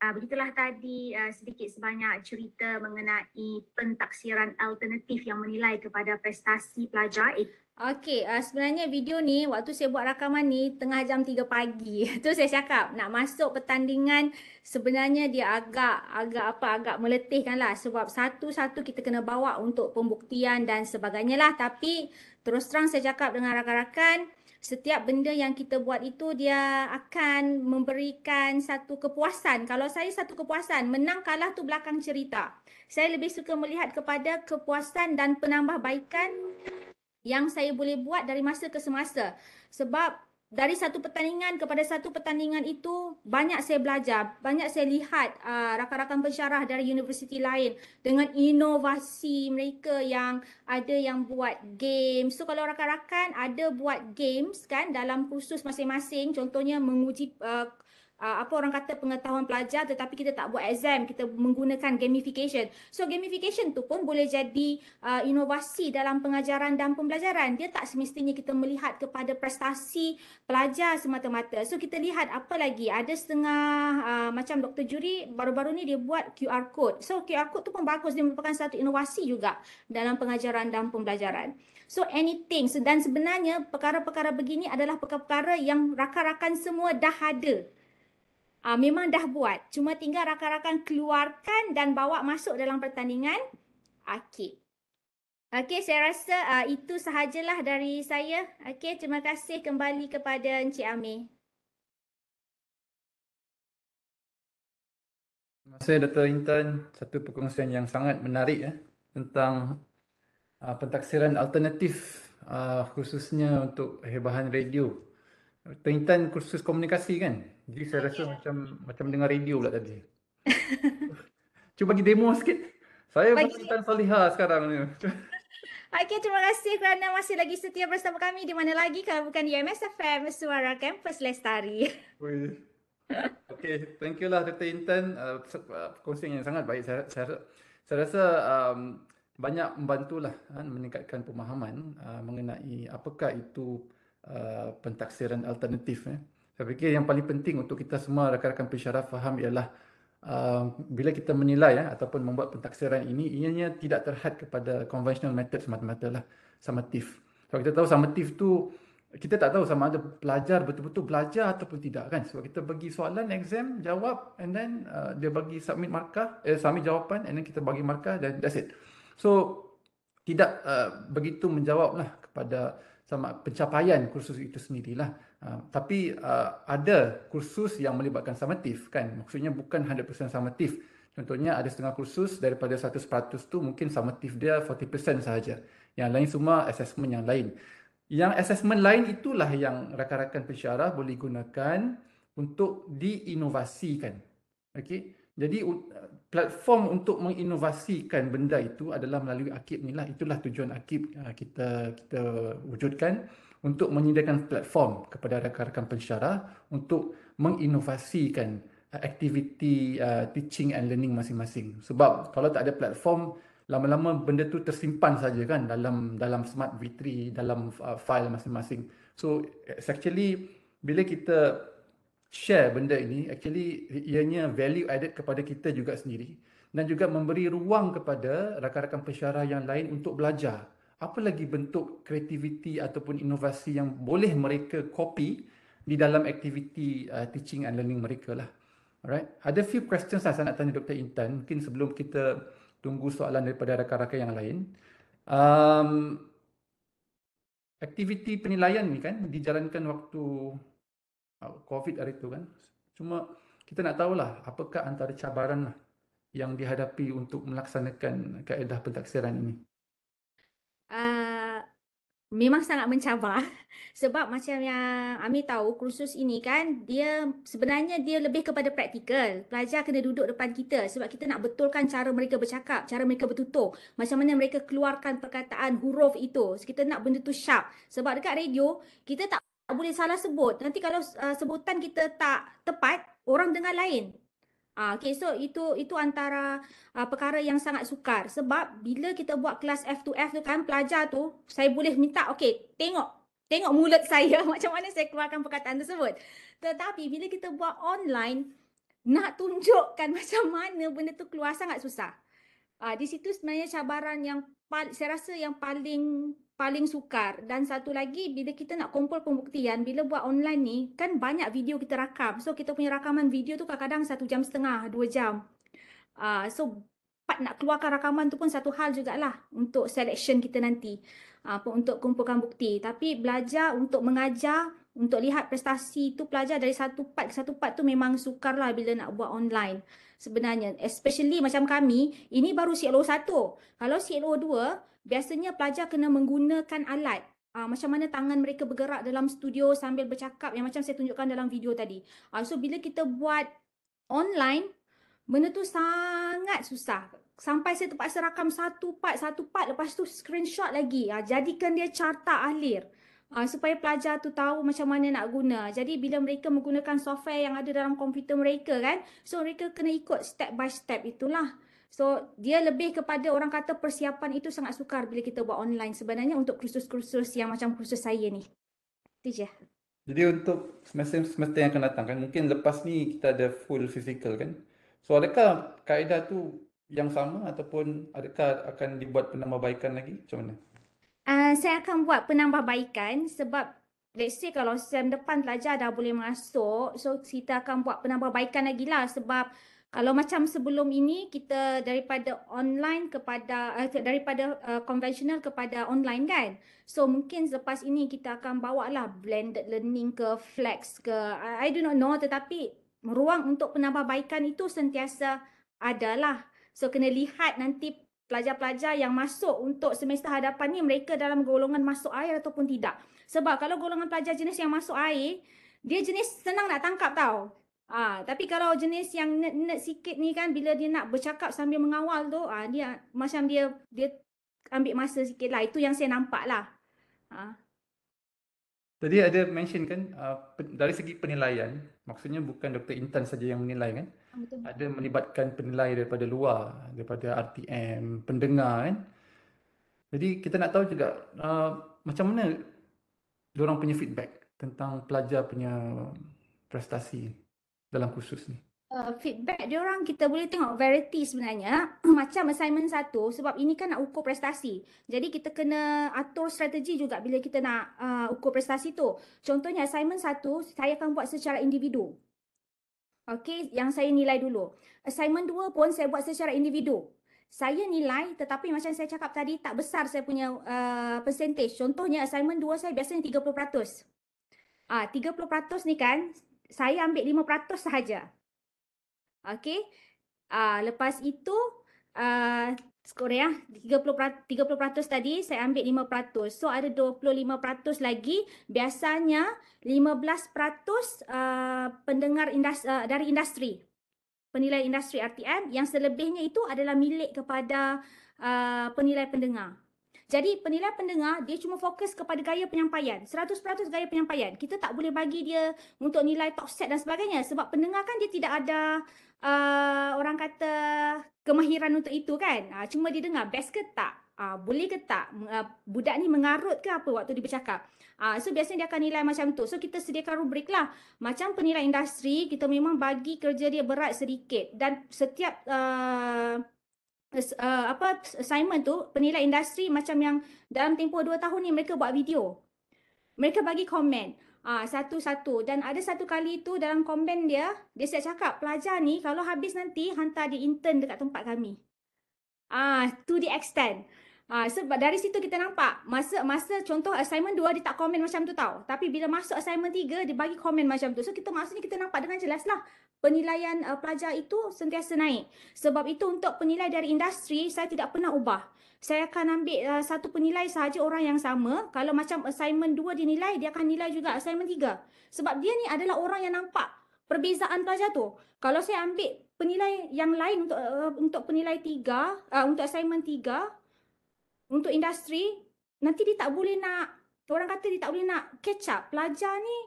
Uh, begitulah tadi uh, sedikit sebanyak cerita mengenai pentaksiran alternatif yang menilai kepada prestasi pelajar. Eh. Okey, uh, sebenarnya video ni waktu saya buat rakaman ni tengah jam 3 pagi. tu saya cakap nak masuk pertandingan sebenarnya dia agak agak apa agak meletihkan lah sebab satu-satu kita kena bawa untuk pembuktian dan sebagainya lah. Tapi terus terang saya cakap dengan rakan-rakan, setiap benda yang kita buat itu dia akan memberikan satu kepuasan. Kalau saya satu kepuasan, menang kalah tu belakang cerita. Saya lebih suka melihat kepada kepuasan dan penambahbaikan yang saya boleh buat dari masa ke semasa. Sebab dari satu pertandingan kepada satu pertandingan itu banyak saya belajar, banyak saya lihat uh, rakan-rakan pensyarah dari universiti lain dengan inovasi mereka yang ada yang buat games. So kalau rakan-rakan ada buat games kan dalam kursus masing-masing contohnya menguji uh, uh, apa orang kata pengetahuan pelajar tetapi kita tak buat exam kita menggunakan gamification so gamification tu pun boleh jadi uh, inovasi dalam pengajaran dan pembelajaran dia tak semestinya kita melihat kepada prestasi pelajar semata-mata so kita lihat apa lagi ada setengah uh, macam doktor Juri baru-baru ni dia buat QR code so QR code tu pun bagus dia merupakan satu inovasi juga dalam pengajaran dan pembelajaran So anything dan sebenarnya perkara-perkara begini adalah perkara-perkara yang rakan-rakan semua dah ada uh, memang dah buat cuma tinggal rakan-rakan keluarkan dan bawa masuk dalam pertandingan akib. Okey saya rasa uh, itu sahajalah dari saya. Okey terima kasih kembali kepada Encik Amir. Terima kasih Dr. Intan. Satu perkongsian yang sangat menarik ya eh, tentang uh, pentaksiran alternatif uh, khususnya untuk hebahan radio tentang kursus komunikasi kan? Jadi saya rasa yeah. macam macam dengar radio pula tadi. Cuba bagi demo sikit. Saya bagi Tentang Saliha sekarang ni. Okay, terima kasih kerana masih lagi setia bersama kami di mana lagi kalau bukan di MSFM Suara Kampus Lestari. okay, thank you lah Dr. Intan. Uh, uh Kongsian yang sangat baik. Saya, saya, saya rasa um, banyak membantulah kan, meningkatkan pemahaman uh, mengenai apakah itu Uh, pentaksiran alternatif. Eh. Saya fikir yang paling penting untuk kita semua rakan-rakan pensyarah faham ialah uh, bila kita menilai eh, ataupun membuat pentaksiran ini, ianya tidak terhad kepada conventional method semata-mata lah, summative. Sebab so, kita tahu summative tu kita tak tahu sama ada pelajar betul-betul belajar ataupun tidak kan sebab kita bagi soalan exam jawab and then uh, dia bagi submit markah eh submit jawapan and then kita bagi markah dan that's it so tidak uh, begitu menjawablah kepada sama pencapaian kursus itu sendirilah. Uh, tapi uh, ada kursus yang melibatkan summative kan. Maksudnya bukan 100% summative. Contohnya ada setengah kursus daripada 100% tu mungkin summative dia 40% sahaja. Yang lain semua assessment yang lain. Yang assessment lain itulah yang rakan-rakan pensyarah boleh gunakan untuk diinovasikan. Okey. Jadi platform untuk menginovasikan benda itu adalah melalui akib ni lah. Itulah tujuan akib uh, kita kita wujudkan untuk menyediakan platform kepada rakan-rakan pensyarah untuk menginovasikan uh, aktiviti uh, teaching and learning masing-masing. Sebab kalau tak ada platform, lama-lama benda tu tersimpan saja kan dalam dalam smart V3, dalam uh, file masing-masing. So, actually, bila kita share benda ini actually ianya value added kepada kita juga sendiri dan juga memberi ruang kepada rakan-rakan pensyarah yang lain untuk belajar apa lagi bentuk kreativiti ataupun inovasi yang boleh mereka copy di dalam aktiviti uh, teaching and learning mereka lah. Alright. Ada few questions lah saya nak tanya Dr. Intan. Mungkin sebelum kita tunggu soalan daripada rakan-rakan yang lain. Um, aktiviti penilaian ni kan dijalankan waktu Ah, COVID hari itu kan. Cuma kita nak tahulah apakah antara cabaran lah yang dihadapi untuk melaksanakan kaedah pentaksiran ini. Uh, memang sangat mencabar sebab macam yang Ami tahu kursus ini kan dia sebenarnya dia lebih kepada praktikal. Pelajar kena duduk depan kita sebab kita nak betulkan cara mereka bercakap, cara mereka bertutur, macam mana mereka keluarkan perkataan huruf itu. Kita nak benda tu sharp sebab dekat radio kita tak tak boleh salah sebut. Nanti kalau uh, sebutan kita tak tepat, orang dengar lain. Uh, okay, so itu itu antara uh, perkara yang sangat sukar. Sebab bila kita buat kelas F to F tu kan, pelajar tu, saya boleh minta, okay, tengok. Tengok mulut saya macam mana saya keluarkan perkataan tersebut. Tetapi bila kita buat online, nak tunjukkan macam mana benda tu keluar sangat susah. Uh, di situ sebenarnya cabaran yang saya rasa yang paling paling sukar dan satu lagi bila kita nak kumpul pembuktian bila buat online ni kan banyak video kita rakam so kita punya rakaman video tu kadang-kadang satu jam setengah dua jam uh, so part nak keluarkan rakaman tu pun satu hal jugalah untuk selection kita nanti uh, untuk kumpulkan bukti tapi belajar untuk mengajar untuk lihat prestasi tu pelajar dari satu part ke satu part tu memang sukar lah bila nak buat online sebenarnya especially macam kami ini baru CLO 1 kalau CLO 2 biasanya pelajar kena menggunakan alat Uh, macam mana tangan mereka bergerak dalam studio sambil bercakap yang macam saya tunjukkan dalam video tadi. Uh, so bila kita buat online, benda tu sangat susah. Sampai saya terpaksa rakam satu part, satu part lepas tu screenshot lagi. Uh, jadikan dia carta alir uh, supaya pelajar tu tahu macam mana nak guna. Jadi bila mereka menggunakan software yang ada dalam komputer mereka kan, so mereka kena ikut step by step itulah. So dia lebih kepada orang kata persiapan itu sangat sukar bila kita buat online sebenarnya untuk kursus-kursus yang macam kursus saya ni. Itu je. Jadi untuk semester-semester yang akan datang kan, mungkin lepas ni kita ada full physical kan. So adakah kaedah tu yang sama ataupun adakah akan dibuat penambahbaikan lagi? Macam mana? Uh, saya akan buat penambahbaikan sebab let's say kalau sem depan pelajar dah boleh masuk so kita akan buat penambahbaikan lagi lah sebab kalau macam sebelum ini kita daripada online kepada uh, daripada konvensional eh, uh, kepada online kan so mungkin selepas ini kita akan bawa lah blended learning ke flex ke I, I do not know tetapi ruang untuk penambahbaikan itu sentiasa adalah so kena lihat nanti pelajar-pelajar yang masuk untuk semester hadapan ni mereka dalam golongan masuk air ataupun tidak sebab kalau golongan pelajar jenis yang masuk air dia jenis senang nak tangkap tau Ah, tapi kalau jenis yang nerd-nerd sikit ni kan bila dia nak bercakap sambil mengawal tu, ah dia macam dia dia ambil masa sikit lah. Itu yang saya nampak lah. Ah. Tadi ada mention kan uh, dari segi penilaian, maksudnya bukan Dr. Intan saja yang menilai kan. Ah, betul. Ada melibatkan penilai daripada luar, daripada RTM, pendengar kan. Jadi kita nak tahu juga uh, macam mana orang punya feedback tentang pelajar punya prestasi dalam kursus ni? Uh, feedback dia orang kita boleh tengok variety sebenarnya macam assignment satu sebab ini kan nak ukur prestasi jadi kita kena atur strategi juga bila kita nak uh, ukur prestasi tu contohnya assignment satu saya akan buat secara individu okey yang saya nilai dulu assignment dua pun saya buat secara individu saya nilai tetapi macam saya cakap tadi tak besar saya punya uh, percentage contohnya assignment dua saya biasanya 30% ah uh, 30% ni kan saya ambil 5% sahaja. Okey. Uh, lepas itu uh, skor ya 30 30% tadi saya ambil 5%. So ada 25% lagi biasanya 15% uh, ah, pendengar indas, uh, dari industri. Penilai industri RTM yang selebihnya itu adalah milik kepada uh, penilai pendengar. Jadi penilaian pendengar dia cuma fokus kepada gaya penyampaian. 100% gaya penyampaian. Kita tak boleh bagi dia untuk nilai top set dan sebagainya sebab pendengar kan dia tidak ada uh, orang kata kemahiran untuk itu kan. Uh, cuma dia dengar best ke tak. Uh, boleh ke tak? Uh, budak ni mengarut ke apa waktu dia bercakap? Uh, so biasanya dia akan nilai macam tu. So kita sediakan rubrik lah. Macam penilaian industri, kita memang bagi kerja dia berat sedikit. Dan setiap uh, uh, apa assignment tu penilai industri macam yang dalam tempoh dua tahun ni mereka buat video. Mereka bagi komen uh, satu-satu dan ada satu kali tu dalam komen dia dia siap cakap pelajar ni kalau habis nanti hantar dia intern dekat tempat kami. Ah uh, to the extent. Ah, ha, sebab dari situ kita nampak masa masa contoh assignment 2 dia tak komen macam tu tau. Tapi bila masuk assignment 3 dia bagi komen macam tu. So kita ni kita nampak dengan jelas lah penilaian uh, pelajar itu sentiasa naik. Sebab itu untuk penilai dari industri saya tidak pernah ubah. Saya akan ambil uh, satu penilai sahaja orang yang sama. Kalau macam assignment 2 dinilai dia akan nilai juga assignment 3. Sebab dia ni adalah orang yang nampak perbezaan pelajar tu. Kalau saya ambil penilai yang lain untuk uh, untuk penilai tiga uh, untuk assignment tiga untuk industri nanti dia tak boleh nak orang kata dia tak boleh nak catch up pelajar ni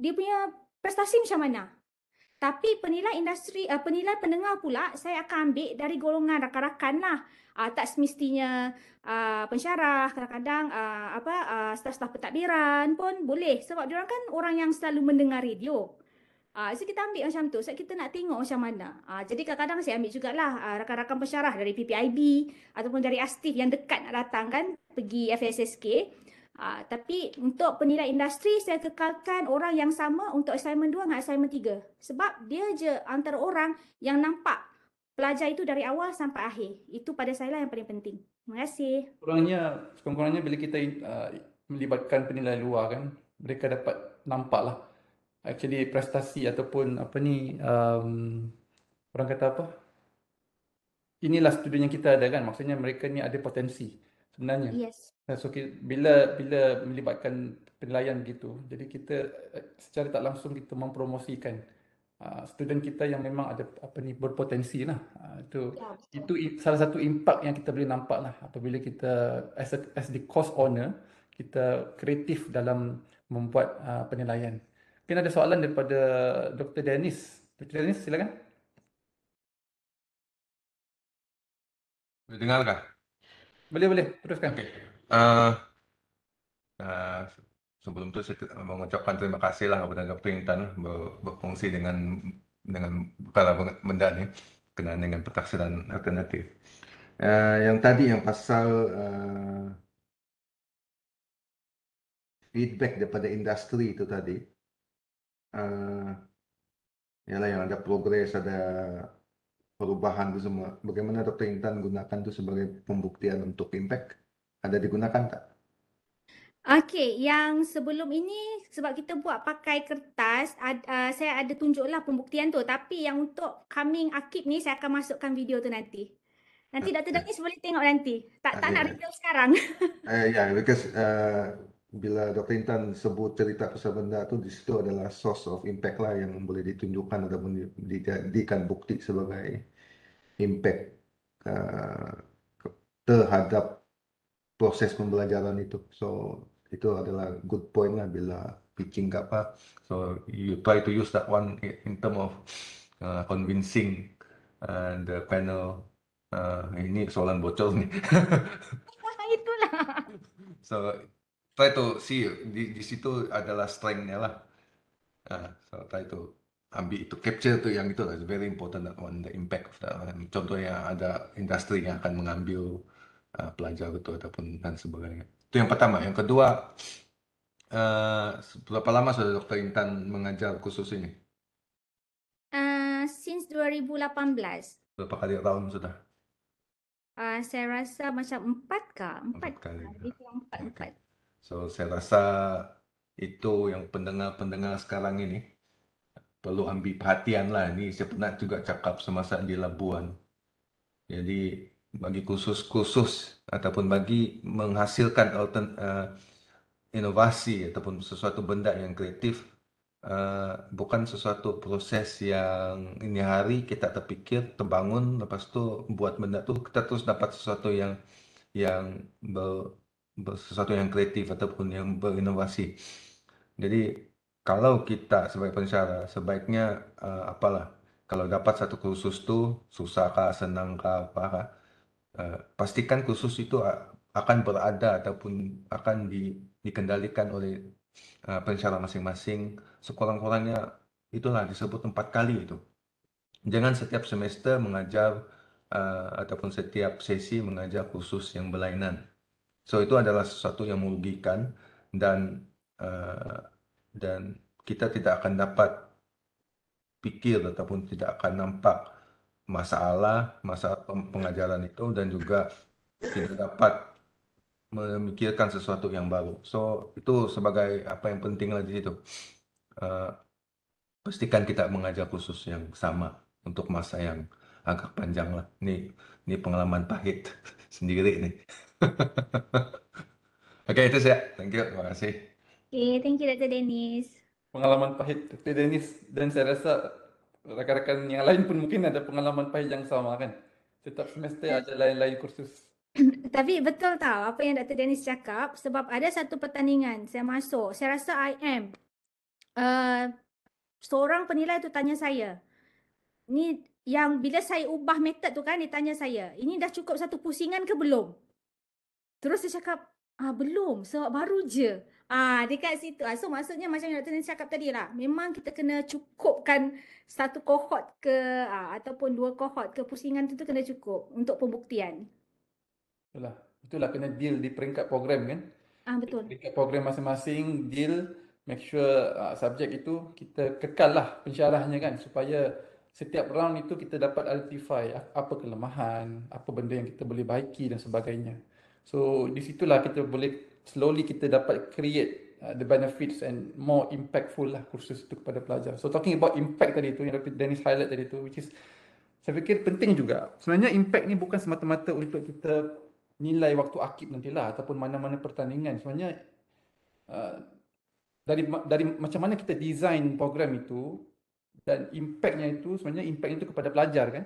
dia punya prestasi macam mana tapi penilai industri uh, penilai pendengar pula saya akan ambil dari golongan rakan-rakan lah uh, tak semestinya uh, pensyarah kadang-kadang uh, apa uh, staf-staf pentadbiran pun boleh sebab dia orang kan orang yang selalu mendengar radio Ah, so kita ambil macam tu. Sebab so kita nak tengok macam mana. Ah, jadi kadang-kadang saya ambil jugalah ah, rakan-rakan pensyarah dari PPIB ataupun dari ASTIF yang dekat nak datang kan pergi FSSK. Ah, tapi untuk penilaian industri saya kekalkan orang yang sama untuk assignment 2 dengan assignment 3. Sebab dia je antara orang yang nampak pelajar itu dari awal sampai akhir. Itu pada saya lah yang paling penting. Terima kasih. Kurangnya, kurangnya bila kita uh, melibatkan penilaian luar kan, mereka dapat nampak lah actually prestasi ataupun apa ni um, orang kata apa inilah student yang kita ada kan maksudnya mereka ni ada potensi sebenarnya yes so bila bila melibatkan penilaian gitu jadi kita eh, secara tak langsung kita mempromosikan uh, student kita yang memang ada apa ni berpotensi lah uh, itu ya, itu salah satu impak yang kita boleh nampak lah apabila kita as a, as the course owner kita kreatif dalam membuat uh, penilaian Mungkin ada soalan daripada Dr. Dennis. Dr. Dennis, silakan. Boleh dengar dengarkah? Boleh, boleh. Teruskan. Okay. Uh, uh, sebelum tu saya mengucapkan terima kasih lah kepada Dr. Intan ber berfungsi dengan dengan para benda ni kena dengan pertaksiran alternatif. Uh, yang tadi yang pasal uh, feedback daripada industri itu tadi, uh, ya lah yang ada progres ada perubahan itu semua bagaimana dokter Intan gunakan itu sebagai pembuktian untuk impact ada digunakan tak? Okey, yang sebelum ini sebab kita buat pakai kertas, ad, uh, saya ada tunjuklah pembuktian tu. Tapi yang untuk coming akib ni, saya akan masukkan video tu nanti. Nanti ah, Dr. Ya. Danis boleh tengok nanti. Tak, tak uh, nak yeah. Ya. reveal sekarang. Uh, eh, yeah, because bila Dr. Intan sebut cerita pasal benda tu di situ adalah source of impact lah yang boleh ditunjukkan ataupun dijadikan bukti sebagai impact uh, terhadap proses pembelajaran itu. So itu adalah good point lah bila pitching ke apa. Lah. So you try to use that one in term of uh, convincing uh, the panel. Uh, ini soalan bocor ni. Itulah. So try to see di, di situ adalah strength lah. Uh, so try to ambil itu capture tu yang itu lah. It's very important that one the impact of that ah, Contohnya ada industri yang akan mengambil uh, pelajar itu ataupun dan sebagainya. Itu yang pertama. Yang kedua, uh, berapa lama sudah Dr. Intan mengajar khusus ini? Uh, since 2018. Berapa kali tahun sudah? Uh, saya rasa macam empat kah? Empat, empat kali. Empat, empat. So saya rasa itu yang pendengar-pendengar sekarang ini perlu ambil perhatian lah. Ini saya pernah juga cakap semasa di Labuan. Jadi bagi khusus-khusus ataupun bagi menghasilkan altern, uh, inovasi ataupun sesuatu benda yang kreatif uh, bukan sesuatu proses yang ini hari kita terpikir, terbangun, lepas tu buat benda tu kita terus dapat sesuatu yang yang ber, sesuatu yang kreatif ataupun yang berinovasi. Jadi kalau kita sebagai pensyarah sebaiknya uh, apalah kalau dapat satu kursus tuh susah kah senang kah apa kah uh, eh, pastikan kursus itu akan berada ataupun akan di, dikendalikan oleh uh, eh, pensyarah masing-masing sekurang-kurangnya itulah disebut empat kali itu jangan setiap semester mengajar uh, ataupun setiap sesi mengajar kursus yang berlainan So itu adalah sesuatu yang merugikan dan uh, dan kita tidak akan dapat pikir ataupun tidak akan nampak masalah masa pengajaran itu dan juga tidak dapat memikirkan sesuatu yang baru. So itu sebagai apa yang penting lagi itu uh, pastikan kita mengajar khusus yang sama untuk masa yang agak panjang lah. Ini ini pengalaman pahit sendiri nih. okay, itu saja. Thank you. Terima kasih. Okay, thank you Dr. Dennis. Pengalaman pahit Dr. Dennis dan saya rasa rakan-rakan yang lain pun mungkin ada pengalaman pahit yang sama kan. Setiap semester ada lain-lain kursus. Tapi betul tau apa yang Dr. Dennis cakap sebab ada satu pertandingan saya masuk. Saya rasa I am. Uh, seorang penilai tu tanya saya. Ni yang bila saya ubah method tu kan dia tanya saya. Ini dah cukup satu pusingan ke belum? Terus dia cakap, ah belum sebab baru je. Ah dekat situ. Ah, so maksudnya macam yang Dr. Nancy cakap tadi lah. Memang kita kena cukupkan satu kohort ke ah, ataupun dua kohort ke pusingan tu, tu kena cukup untuk pembuktian. Itulah. Itulah kena deal di peringkat program kan. Ah betul. Di peringkat program masing-masing deal make sure uh, subjek itu kita kekal lah pensyarahnya kan supaya setiap round itu kita dapat identify apa kelemahan, apa benda yang kita boleh baiki dan sebagainya. So di situlah kita boleh slowly kita dapat create uh, the benefits and more impactful lah kursus itu kepada pelajar. So talking about impact tadi tu yang Dennis highlight tadi tu which is saya fikir penting juga. Sebenarnya impact ni bukan semata-mata untuk kita nilai waktu akib nantilah ataupun mana-mana pertandingan. Sebenarnya uh, dari dari macam mana kita design program itu dan impactnya itu sebenarnya impact itu kepada pelajar kan?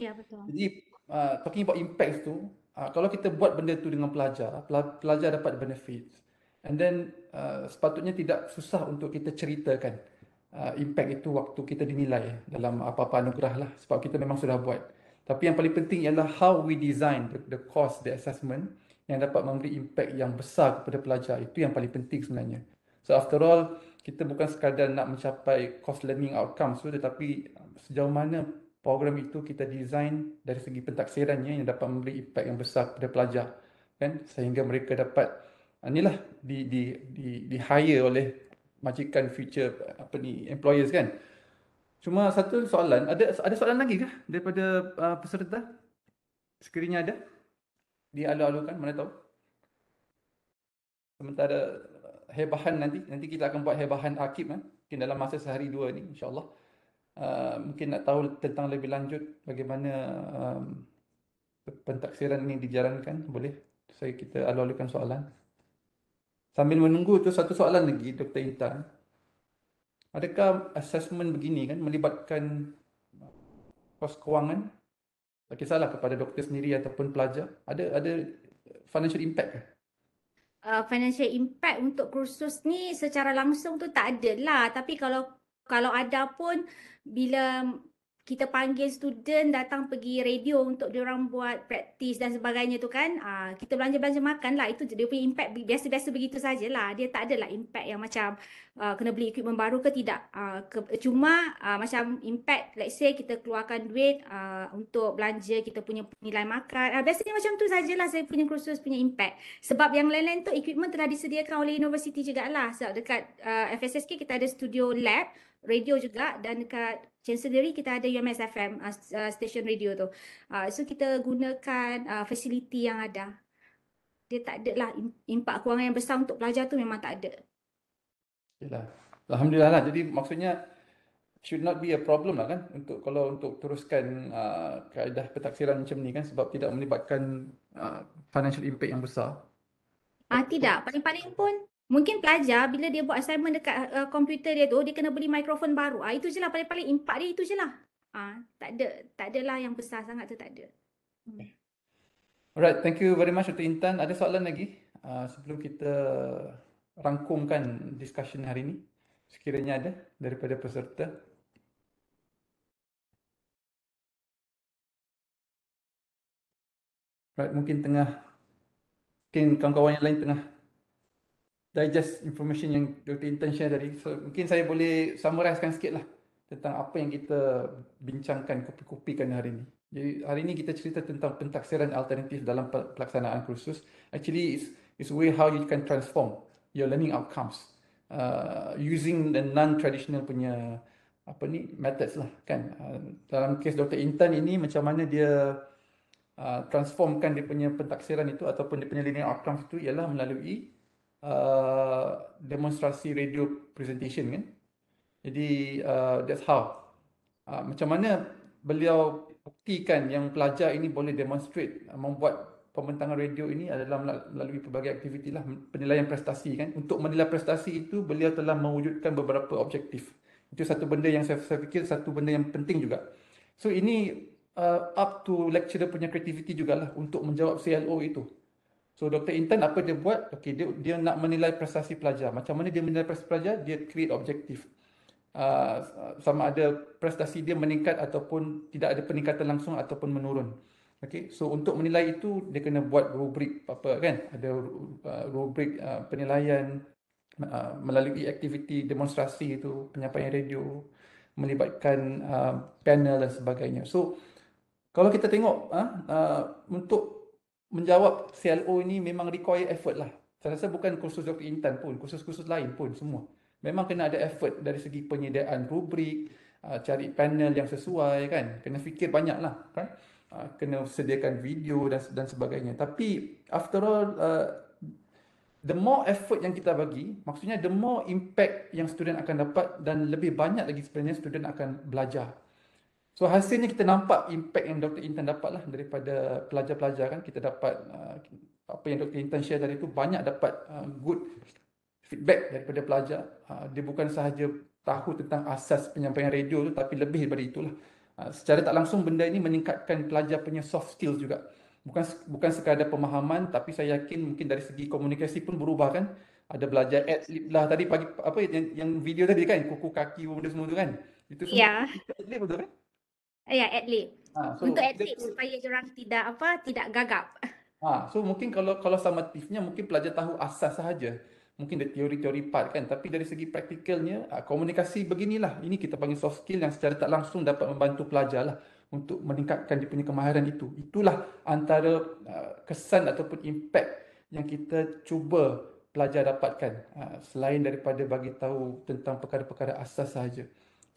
Ya betul. Jadi uh, talking about impact tu Uh, kalau kita buat benda tu dengan pelajar, pelajar dapat benefit. And then uh, sepatutnya tidak susah untuk kita ceritakan uh, impact itu waktu kita dinilai dalam apa-apa anugerah lah sebab kita memang sudah buat. Tapi yang paling penting ialah how we design the, the course, the assessment yang dapat memberi impact yang besar kepada pelajar. Itu yang paling penting sebenarnya. So after all, kita bukan sekadar nak mencapai course learning outcome so, tapi sejauh mana program itu kita design dari segi pentaksirannya yang dapat memberi impak yang besar kepada pelajar kan sehingga mereka dapat inilah ah, di di di di hire oleh majikan future apa ni employers kan cuma satu soalan ada ada soalan lagi ke daripada uh, peserta Sekiranya ada di alu-alu alukan mana tahu sementara ah, hebahan nanti nanti kita akan buat hebahan akib kan mungkin dalam masa sehari dua ni insyaallah uh, mungkin nak tahu tentang lebih lanjut bagaimana uh, pentaksiran ini dijalankan boleh saya kita alu-alukan soalan sambil menunggu tu satu soalan lagi Dr. Intan adakah assessment begini kan melibatkan kos kewangan tak kisahlah kepada doktor sendiri ataupun pelajar ada ada financial impact ke Uh, financial impact untuk kursus ni secara langsung tu tak ada lah tapi kalau kalau ada pun bila kita panggil student datang pergi radio untuk dia orang buat praktis dan sebagainya tu kan uh, kita belanja-belanja makan lah itu dia punya impact biasa-biasa begitu saja lah dia tak ada lah impact yang macam uh, kena beli equipment baru ke tidak uh, ke, cuma uh, macam impact let's say kita keluarkan duit uh, untuk belanja kita punya nilai makan uh, biasanya macam tu saja lah saya punya kursus punya impact sebab yang lain-lain tu equipment telah disediakan oleh universiti jugalah sebab dekat uh, FSSK kita ada studio lab radio juga dan dekat Chen sendiri kita ada UMS FM uh, uh, station radio tu. Uh, so kita gunakan uh, facility yang ada. Dia tak ada lah impak kewangan yang besar untuk pelajar tu memang tak ada. Yalah. Alhamdulillah lah. Jadi maksudnya should not be a problem lah kan untuk kalau untuk teruskan uh, kaedah pentaksiran macam ni kan sebab tidak melibatkan uh, financial impact yang besar. Ah tidak, paling-paling pun Mungkin pelajar bila dia buat assignment dekat uh, komputer dia tu, dia kena beli mikrofon baru. Ah, itu je lah. Paling-paling impak dia itu je lah. Ah, tak ada. Tak adalah yang besar sangat tu tak ada. Hmm. Alright. Thank you very much untuk Intan. Ada soalan lagi uh, sebelum kita rangkumkan discussion hari ini? Sekiranya ada daripada peserta. Right, mungkin tengah mungkin kawan-kawan yang lain tengah digest information yang Dr. Intan share tadi. So, mungkin saya boleh summarizekan sikit lah tentang apa yang kita bincangkan, kopi-kopikan hari ini. Jadi hari ini kita cerita tentang pentaksiran alternatif dalam pelaksanaan kursus. Actually, it's, it's a way how you can transform your learning outcomes uh, using the non-traditional punya apa ni methods lah kan. Uh, dalam kes Dr. Intan ini macam mana dia uh, transformkan dia punya pentaksiran itu ataupun dia punya learning outcomes itu ialah melalui Uh, demonstrasi radio presentation kan. Jadi uh, that's how. Uh, macam mana beliau buktikan yang pelajar ini boleh demonstrate uh, membuat pembentangan radio ini adalah melalui pelbagai aktiviti lah penilaian prestasi kan. Untuk menilai prestasi itu beliau telah mewujudkan beberapa objektif. Itu satu benda yang saya, saya fikir satu benda yang penting juga. So ini uh, up to lecturer punya kreativiti jugalah untuk menjawab CLO itu. So Dr. Intan apa dia buat? Okay, dia, dia nak menilai prestasi pelajar. Macam mana dia menilai prestasi pelajar? Dia create objektif. Uh, sama ada prestasi dia meningkat ataupun tidak ada peningkatan langsung ataupun menurun. Okay, so untuk menilai itu dia kena buat rubrik apa kan? Ada ah, rubrik uh, penilaian uh, melalui aktiviti demonstrasi itu, penyampaian radio, melibatkan uh, panel dan sebagainya. So kalau kita tengok uh, uh, untuk menjawab CLO ini memang require effort lah. Saya rasa bukan kursus Dr. Intan pun, kursus-kursus lain pun semua. Memang kena ada effort dari segi penyediaan rubrik, ah, cari panel yang sesuai kan. Kena fikir banyak lah kan. Ah, kena sediakan video dan dan sebagainya. Tapi after all, ah, the more effort yang kita bagi, maksudnya the more impact yang student akan dapat dan lebih banyak lagi sebenarnya student akan belajar So hasilnya kita nampak impact yang Dr. Intan dapat lah daripada pelajar-pelajar kan. Kita dapat uh, apa yang Dr. Intan share dari tu banyak dapat uh, good feedback daripada pelajar. Uh, dia bukan sahaja tahu tentang asas penyampaian radio tu tapi lebih daripada itulah. Uh, secara tak langsung benda ini meningkatkan pelajar punya soft skills juga. Bukan bukan sekadar pemahaman tapi saya yakin mungkin dari segi komunikasi pun berubah kan. Ada belajar ad lah tadi pagi apa yang, yang video tadi kan kuku kaki benda semua tu kan. Itu semua yeah. Ya. kan? Eh, ya, yeah, at late. Ha, so untuk at late supaya dia orang tidak apa, tidak gagap. Ha, so mungkin kalau kalau summatifnya mungkin pelajar tahu asas sahaja. Mungkin dari teori-teori part kan, tapi dari segi praktikalnya ah, komunikasi beginilah. Ini kita panggil soft skill yang secara tak langsung dapat membantu pelajar lah untuk meningkatkan dia punya kemahiran itu. Itulah antara ah, kesan ataupun impact yang kita cuba pelajar dapatkan selain daripada bagi tahu tentang perkara-perkara asas saja.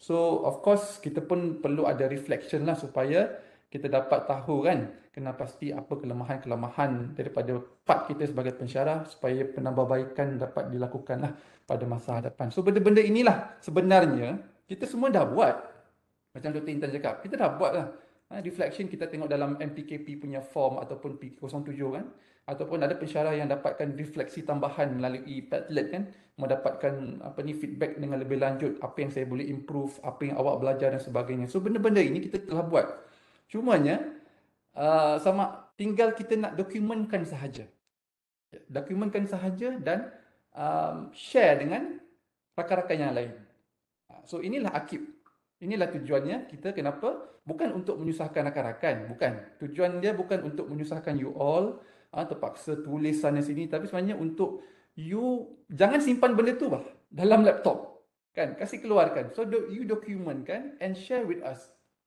So of course kita pun perlu ada reflection lah supaya kita dapat tahu kan kenapa pasti apa kelemahan-kelemahan daripada part kita sebagai pensyarah supaya penambahbaikan dapat dilakukan lah pada masa hadapan. So benda-benda inilah sebenarnya kita semua dah buat. Macam Dr. Intan cakap, kita dah buat lah. Ah, reflection kita tengok dalam MTKP punya form ataupun P07 kan ataupun ada pensyarah yang dapatkan refleksi tambahan melalui Padlet kan mendapatkan apa ni feedback dengan lebih lanjut apa yang saya boleh improve apa yang awak belajar dan sebagainya so benda-benda ini kita telah buat cumanya uh, sama tinggal kita nak dokumenkan sahaja dokumenkan sahaja dan um, share dengan rakan-rakan yang lain so inilah akib Inilah tujuannya kita kenapa? Bukan untuk menyusahkan rakan-rakan, bukan. Tujuan dia bukan untuk menyusahkan you all ah terpaksa tulis sana sini tapi sebenarnya untuk you jangan simpan benda tu bah dalam laptop. Kan? Kasih keluarkan. So do, you document kan and share with us.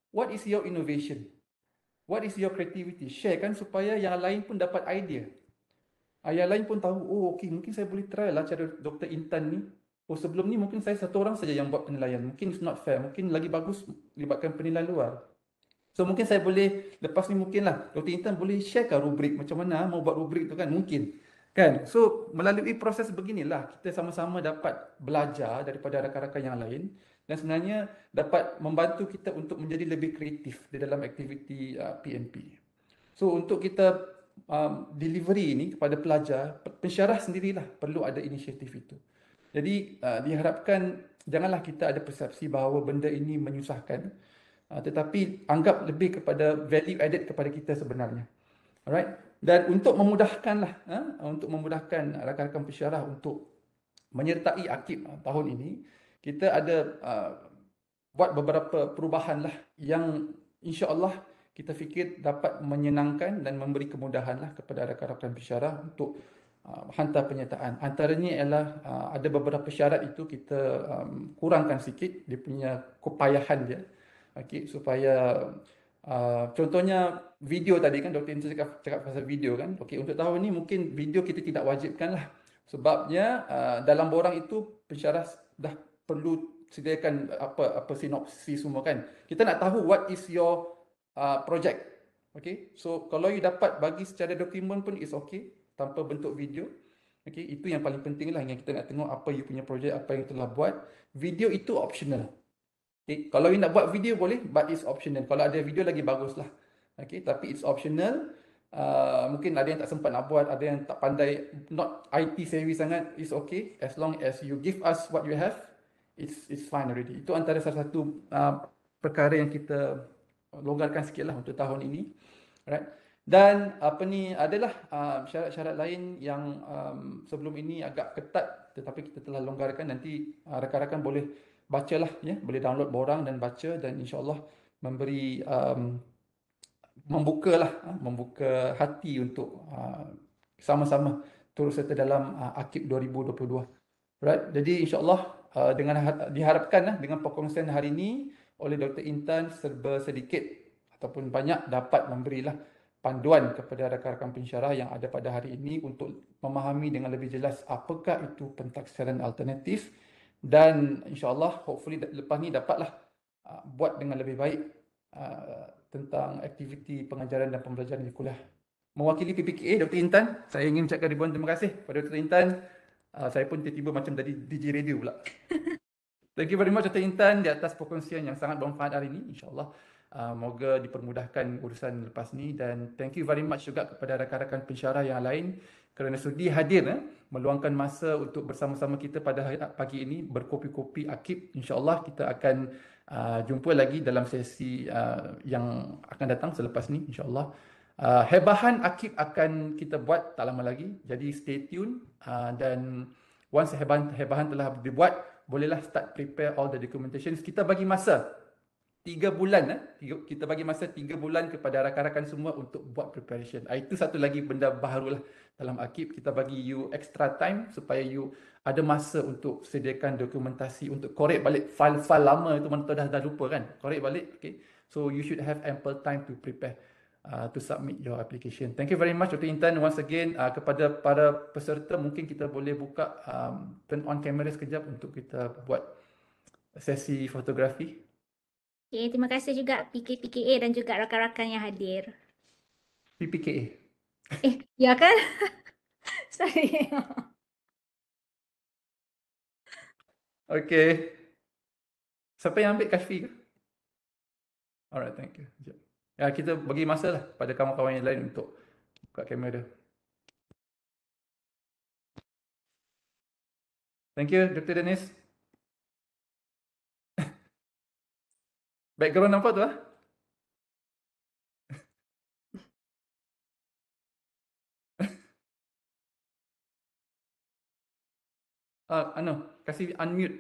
What is your innovation? What is your creativity? Share kan supaya yang lain pun dapat idea. Ah, yang lain pun tahu, oh okay mungkin saya boleh try lah cara Dr. Intan ni. Oh sebelum ni mungkin saya satu orang saja yang buat penilaian. Mungkin it's not fair. Mungkin lagi bagus libatkan penilaian luar. So mungkin saya boleh lepas ni mungkinlah Dr. Intan boleh sharekan rubrik macam mana ah, mau buat rubrik tu kan mungkin. Kan? So melalui proses beginilah kita sama-sama dapat belajar daripada rakan-rakan yang lain dan sebenarnya dapat membantu kita untuk menjadi lebih kreatif di dalam aktiviti PNP. Ah, so untuk kita ah, delivery ini kepada pelajar, pensyarah sendirilah perlu ada inisiatif itu. Jadi uh, diharapkan janganlah kita ada persepsi bahawa benda ini menyusahkan uh, tetapi anggap lebih kepada value added kepada kita sebenarnya. Alright? Dan untuk memudahkanlah uh, untuk memudahkan rakan-rakan pesyarah untuk menyertai akib uh, tahun ini, kita ada uh, buat beberapa perubahanlah yang insya-Allah kita fikir dapat menyenangkan dan memberi kemudahanlah kepada rakan-rakan pesyarah untuk Um, hantar penyertaan. Antaranya ialah uh, ada beberapa syarat itu kita um, kurangkan sikit dia punya kepayahan dia. okay supaya uh, contohnya video tadi kan Dr. Inter cakap, cakap pasal video kan. okay untuk tahun ini mungkin video kita tidak wajibkan lah. Sebabnya uh, dalam borang itu pensyarah dah perlu sediakan apa apa sinopsis semua kan. Kita nak tahu what is your project. okay So kalau you dapat bagi secara dokumen pun is okay tanpa bentuk video. Okey, itu yang paling pentinglah yang kita nak tengok apa you punya projek, apa yang telah buat. Video itu optional. Okay. kalau you nak buat video boleh, but it's optional. Kalau ada video lagi baguslah. Okey, tapi it's optional. Uh, mungkin ada yang tak sempat nak buat, ada yang tak pandai not IT savvy sangat, it's okay as long as you give us what you have. It's it's fine already. Itu antara salah satu uh, perkara yang kita longgarkan sikitlah untuk tahun ini. Alright dan apa ni adalah uh, syarat-syarat lain yang um, sebelum ini agak ketat tetapi kita telah longgarkan nanti uh, rakan-rakan boleh bacalah ya boleh download borang dan baca dan insya Allah memberi um, lah, uh, membuka hati untuk uh, sama-sama turut serta dalam uh, akib 2022 right jadi insyaallah uh, dengan ha-, diharapkan uh, dengan perkongsian hari ini oleh Dr Intan serba sedikit ataupun banyak dapat memberilah panduan kepada rakan-rakan pensyarah yang ada pada hari ini untuk memahami dengan lebih jelas apakah itu pentaksiran alternatif dan insyaAllah hopefully lepas ni dapatlah uh, buat dengan lebih baik uh, tentang aktiviti pengajaran dan pembelajaran di kuliah. Mewakili PPKA Dr. Intan, saya ingin ucapkan ribuan terima kasih kepada Dr. Intan. Uh, saya pun tiba-tiba macam tadi DJ radio pula. Thank you very much Dr. Intan di atas perkongsian yang sangat bermanfaat hari ini insyaAllah. Uh, moga dipermudahkan urusan lepas ni dan thank you very much juga kepada rakan-rakan pensyarah yang lain kerana sudi hadir eh, meluangkan masa untuk bersama-sama kita pada ah, pagi ini berkopi-kopi akib insyaallah kita akan uh, jumpa lagi dalam sesi uh, yang akan datang selepas ni insyaallah uh, hebahan akib akan kita buat tak lama lagi jadi stay tune uh, dan once hebahan hebahan telah dibuat bolehlah start prepare all the documentation kita bagi masa tiga bulan eh? kita bagi masa tiga bulan kepada rakan-rakan semua untuk buat preparation. Ah, itu satu lagi benda baru lah dalam akib. Kita bagi you extra time supaya you ada masa untuk sediakan dokumentasi untuk korek balik file-file lama itu mana tu dah, dah lupa kan. Korek balik. Okay. So you should have ample time to prepare uh, to submit your application. Thank you very much Dr. Intan. Once again uh, kepada para peserta mungkin kita boleh buka um, turn on camera sekejap untuk kita buat sesi fotografi. Okay, terima kasih juga PKPKA dan juga rakan-rakan yang hadir. PPKA. Eh, ya kan? Sorry. okay. Siapa yang ambil kasfi Alright, thank you. Ya, kita bagi masa lah pada kawan-kawan yang lain untuk buka kamera Thank you, Dr. Dennis. Background apa tu ah? Ah, uh, ano, kasi unmute.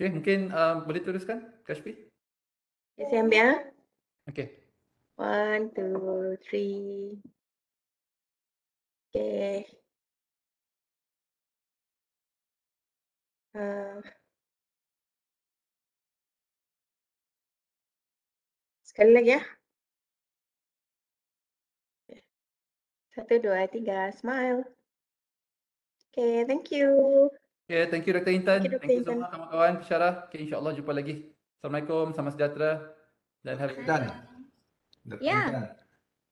Okay, mungkin uh, boleh teruskan, Kashpi? Okay, saya ambil. Ah. Okay. One, two, three. Okay. Ehm, sekali lagi ya. Satu, dua, tiga, smile. Okay, thank you. Okay, thank you Dr. Intan. Thank you, thank you semua Intan. kawan-kawan. Syarah, okay, insyaAllah jumpa lagi. Assalamualaikum, sama sejahtera. Dan have a Dan. Dr. Yeah. Intan,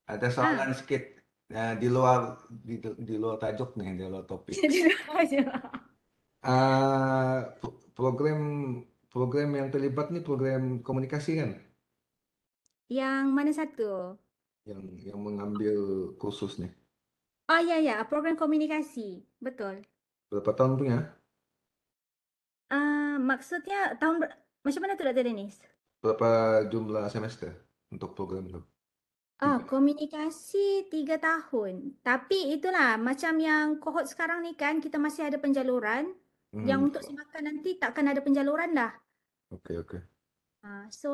ada ah. soalan ah. sikit uh, di luar di, di luar tajuk nih, di luar topik. uh, program program yang terlibat ni program komunikasi kan? Yang mana satu? Yang yang mengambil kursus ni. Oh ya ya, program komunikasi. Betul. Berapa tahun punya? Ah uh, maksudnya tahun ber... macam mana tu Dr. Dennis? Berapa jumlah semester untuk program tu? Oh, komunikasi tiga tahun. Tapi itulah macam yang cohort sekarang ni kan kita masih ada penjaluran Hmm. Yang untuk semakan nanti takkan ada penjaluran dah. Okey, okey. Uh, so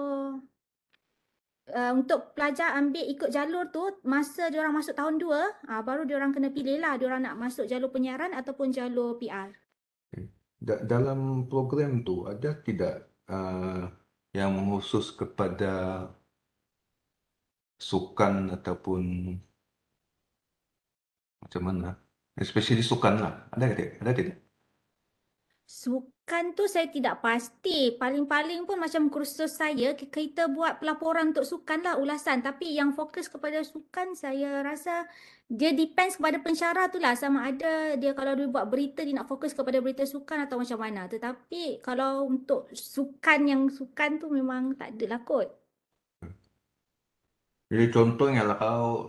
uh, untuk pelajar ambil ikut jalur tu masa dia orang masuk tahun 2, uh, ha, baru dia orang kena pilih lah dia orang nak masuk jalur penyiaran ataupun jalur PR. Da- dalam program tu ada tidak uh, yang khusus kepada sukan ataupun macam mana? Especially sukan lah. Ada tidak? Ada tidak? Sukan tu saya tidak pasti. Paling-paling pun macam kursus saya, kita buat pelaporan untuk sukan lah ulasan. Tapi yang fokus kepada sukan saya rasa dia depends kepada pensyarah tu lah. Sama ada dia kalau dia buat berita dia nak fokus kepada berita sukan atau macam mana. Tetapi kalau untuk sukan yang sukan tu memang tak ada lah kot. Jadi contohnya lah kalau,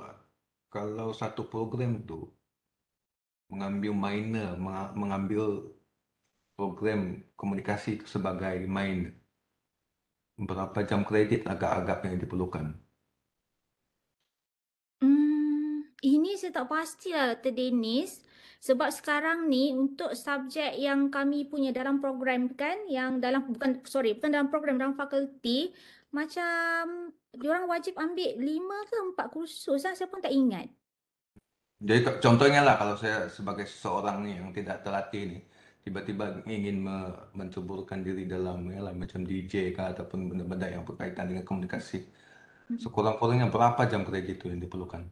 kalau satu program tu mengambil minor, mengambil program komunikasi itu sebagai mind berapa jam kredit agak-agak yang diperlukan? Hmm, ini saya tak pasti lah, Dr. Sebab sekarang ni untuk subjek yang kami punya dalam program kan, yang dalam bukan sorry bukan dalam program dalam fakulti macam orang wajib ambil lima ke empat kursus lah, saya pun tak ingat. Jadi contohnya lah kalau saya sebagai seorang ni yang tidak terlatih ni, tiba-tiba ingin me mencuburkan diri dalam ya lah, macam DJ kah ataupun benda-benda yang berkaitan dengan komunikasi hmm. sekurang-kurangnya berapa jam kerja itu yang diperlukan?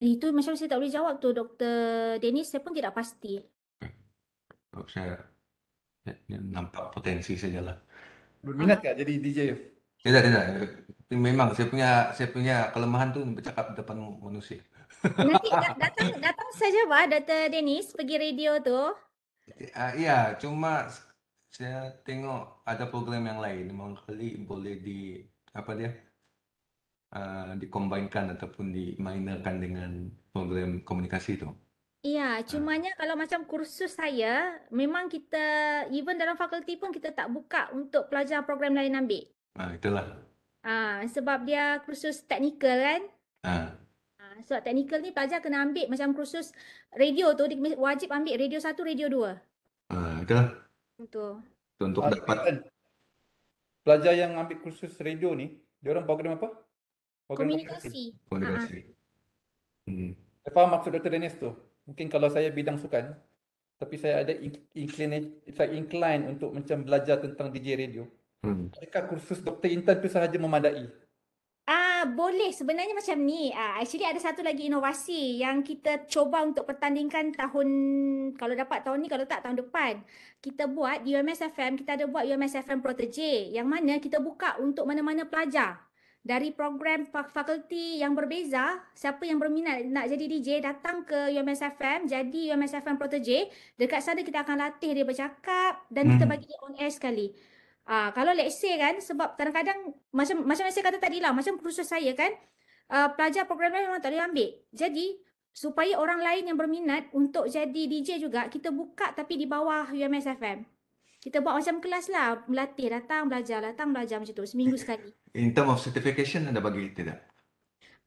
Eh, itu macam saya tak boleh jawab tu Dr. Dennis, saya pun tidak pasti. Eh, sebab okay. saya ya, ya, nampak potensi sajalah. Berminat tak jadi DJ? Tidak, tidak. Memang saya punya saya punya kelemahan tu bercakap depan manusia. Nanti datang datang saja Pak Dr. Dennis pergi radio tu. Ah, iya, uh, yeah, cuma saya tengok ada program yang lain mungkin boleh di apa dia? Uh, ah, dikombinkan ataupun dimainkan dengan program komunikasi itu. Iya, cuma ah. cumanya kalau macam kursus saya, memang kita even dalam fakulti pun kita tak buka untuk pelajar program lain ambil. Ah, itulah. Ah, sebab dia kursus teknikal kan? Ah sebab technical ni pelajar kena ambil macam kursus radio tu wajib ambil radio satu, radio dua. Ada. Ha, uh, Betul. Untuk pelajar dapat. Kan? pelajar yang ambil kursus radio ni, dia orang program apa? Program komunikasi. Komunikasi. Ha, ha. Hmm. Saya faham maksud Dr. Dennis tu. Mungkin kalau saya bidang sukan, tapi saya ada incline, saya incline untuk macam belajar tentang DJ radio. Mereka hmm. Adakah kursus Dr. Intan tu sahaja memadai? uh, boleh sebenarnya macam ni. Ah uh, actually ada satu lagi inovasi yang kita cuba untuk pertandingkan tahun kalau dapat tahun ni kalau tak tahun depan. Kita buat di UMSFM, kita ada buat UMSFM Protege yang mana kita buka untuk mana-mana pelajar dari program fakulti yang berbeza, siapa yang berminat nak jadi DJ datang ke UMSFM, jadi UMSFM Protege, dekat sana kita akan latih dia bercakap dan hmm. kita bagi dia on air sekali. Uh, kalau let's say kan sebab kadang-kadang macam macam saya kata tadi lah macam kursus saya kan uh, pelajar program lain memang tak boleh ambil. Jadi supaya orang lain yang berminat untuk jadi DJ juga kita buka tapi di bawah UMS FM. Kita buat macam kelas lah melatih datang belajar datang belajar macam tu seminggu sekali. In term of certification anda bagi kita tak?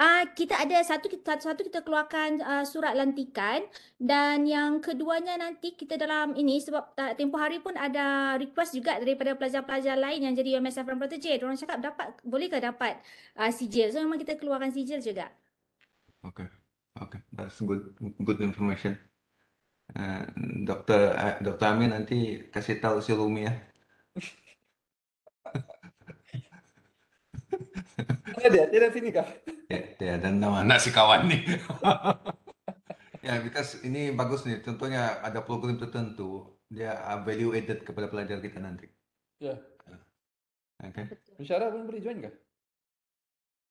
uh, kita ada satu satu-satu kita keluarkan uh, surat lantikan dan yang keduanya nanti kita dalam ini sebab uh, tempoh hari pun ada request juga daripada pelajar-pelajar lain yang jadi UMS from Protege. Orang cakap dapat bolehkah dapat uh, sijil. So memang kita keluarkan sijil juga. Okay. Okay. That's good good information. Uh, Dr. Uh, Dr. Amin nanti kasih tahu si Lumi ya. Dia, dia tiada sini Ya, dia dan nama nasi kawan ni. ya, yeah, because ini bagus ni. Contohnya ada program tertentu, dia uh, value added kepada pelajar kita nanti. Ya. Yeah. Okay. Bersyarah pun boleh join ke?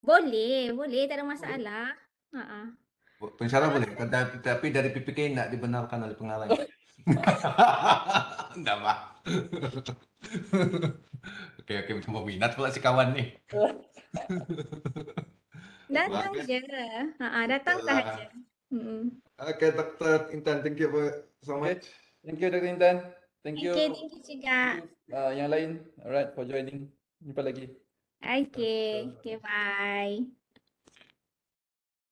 Boleh, boleh. Tak ada masalah. Boleh. Uh-uh. Pensyarah boleh. Tetapi dari PPK nak dibenarkan oleh pengarah. Enggak, mah oke, oke, mau minat pula si kawan nih. datang aja. Heeh, datang saja. Heeh. Oke, Dokter Intan, thank you for so much. Thank you Dokter Intan. Thank you. Okay, thank you juga. Uh, yang lain, alright, for joining. Jumpa lagi. Okay, okay, bye.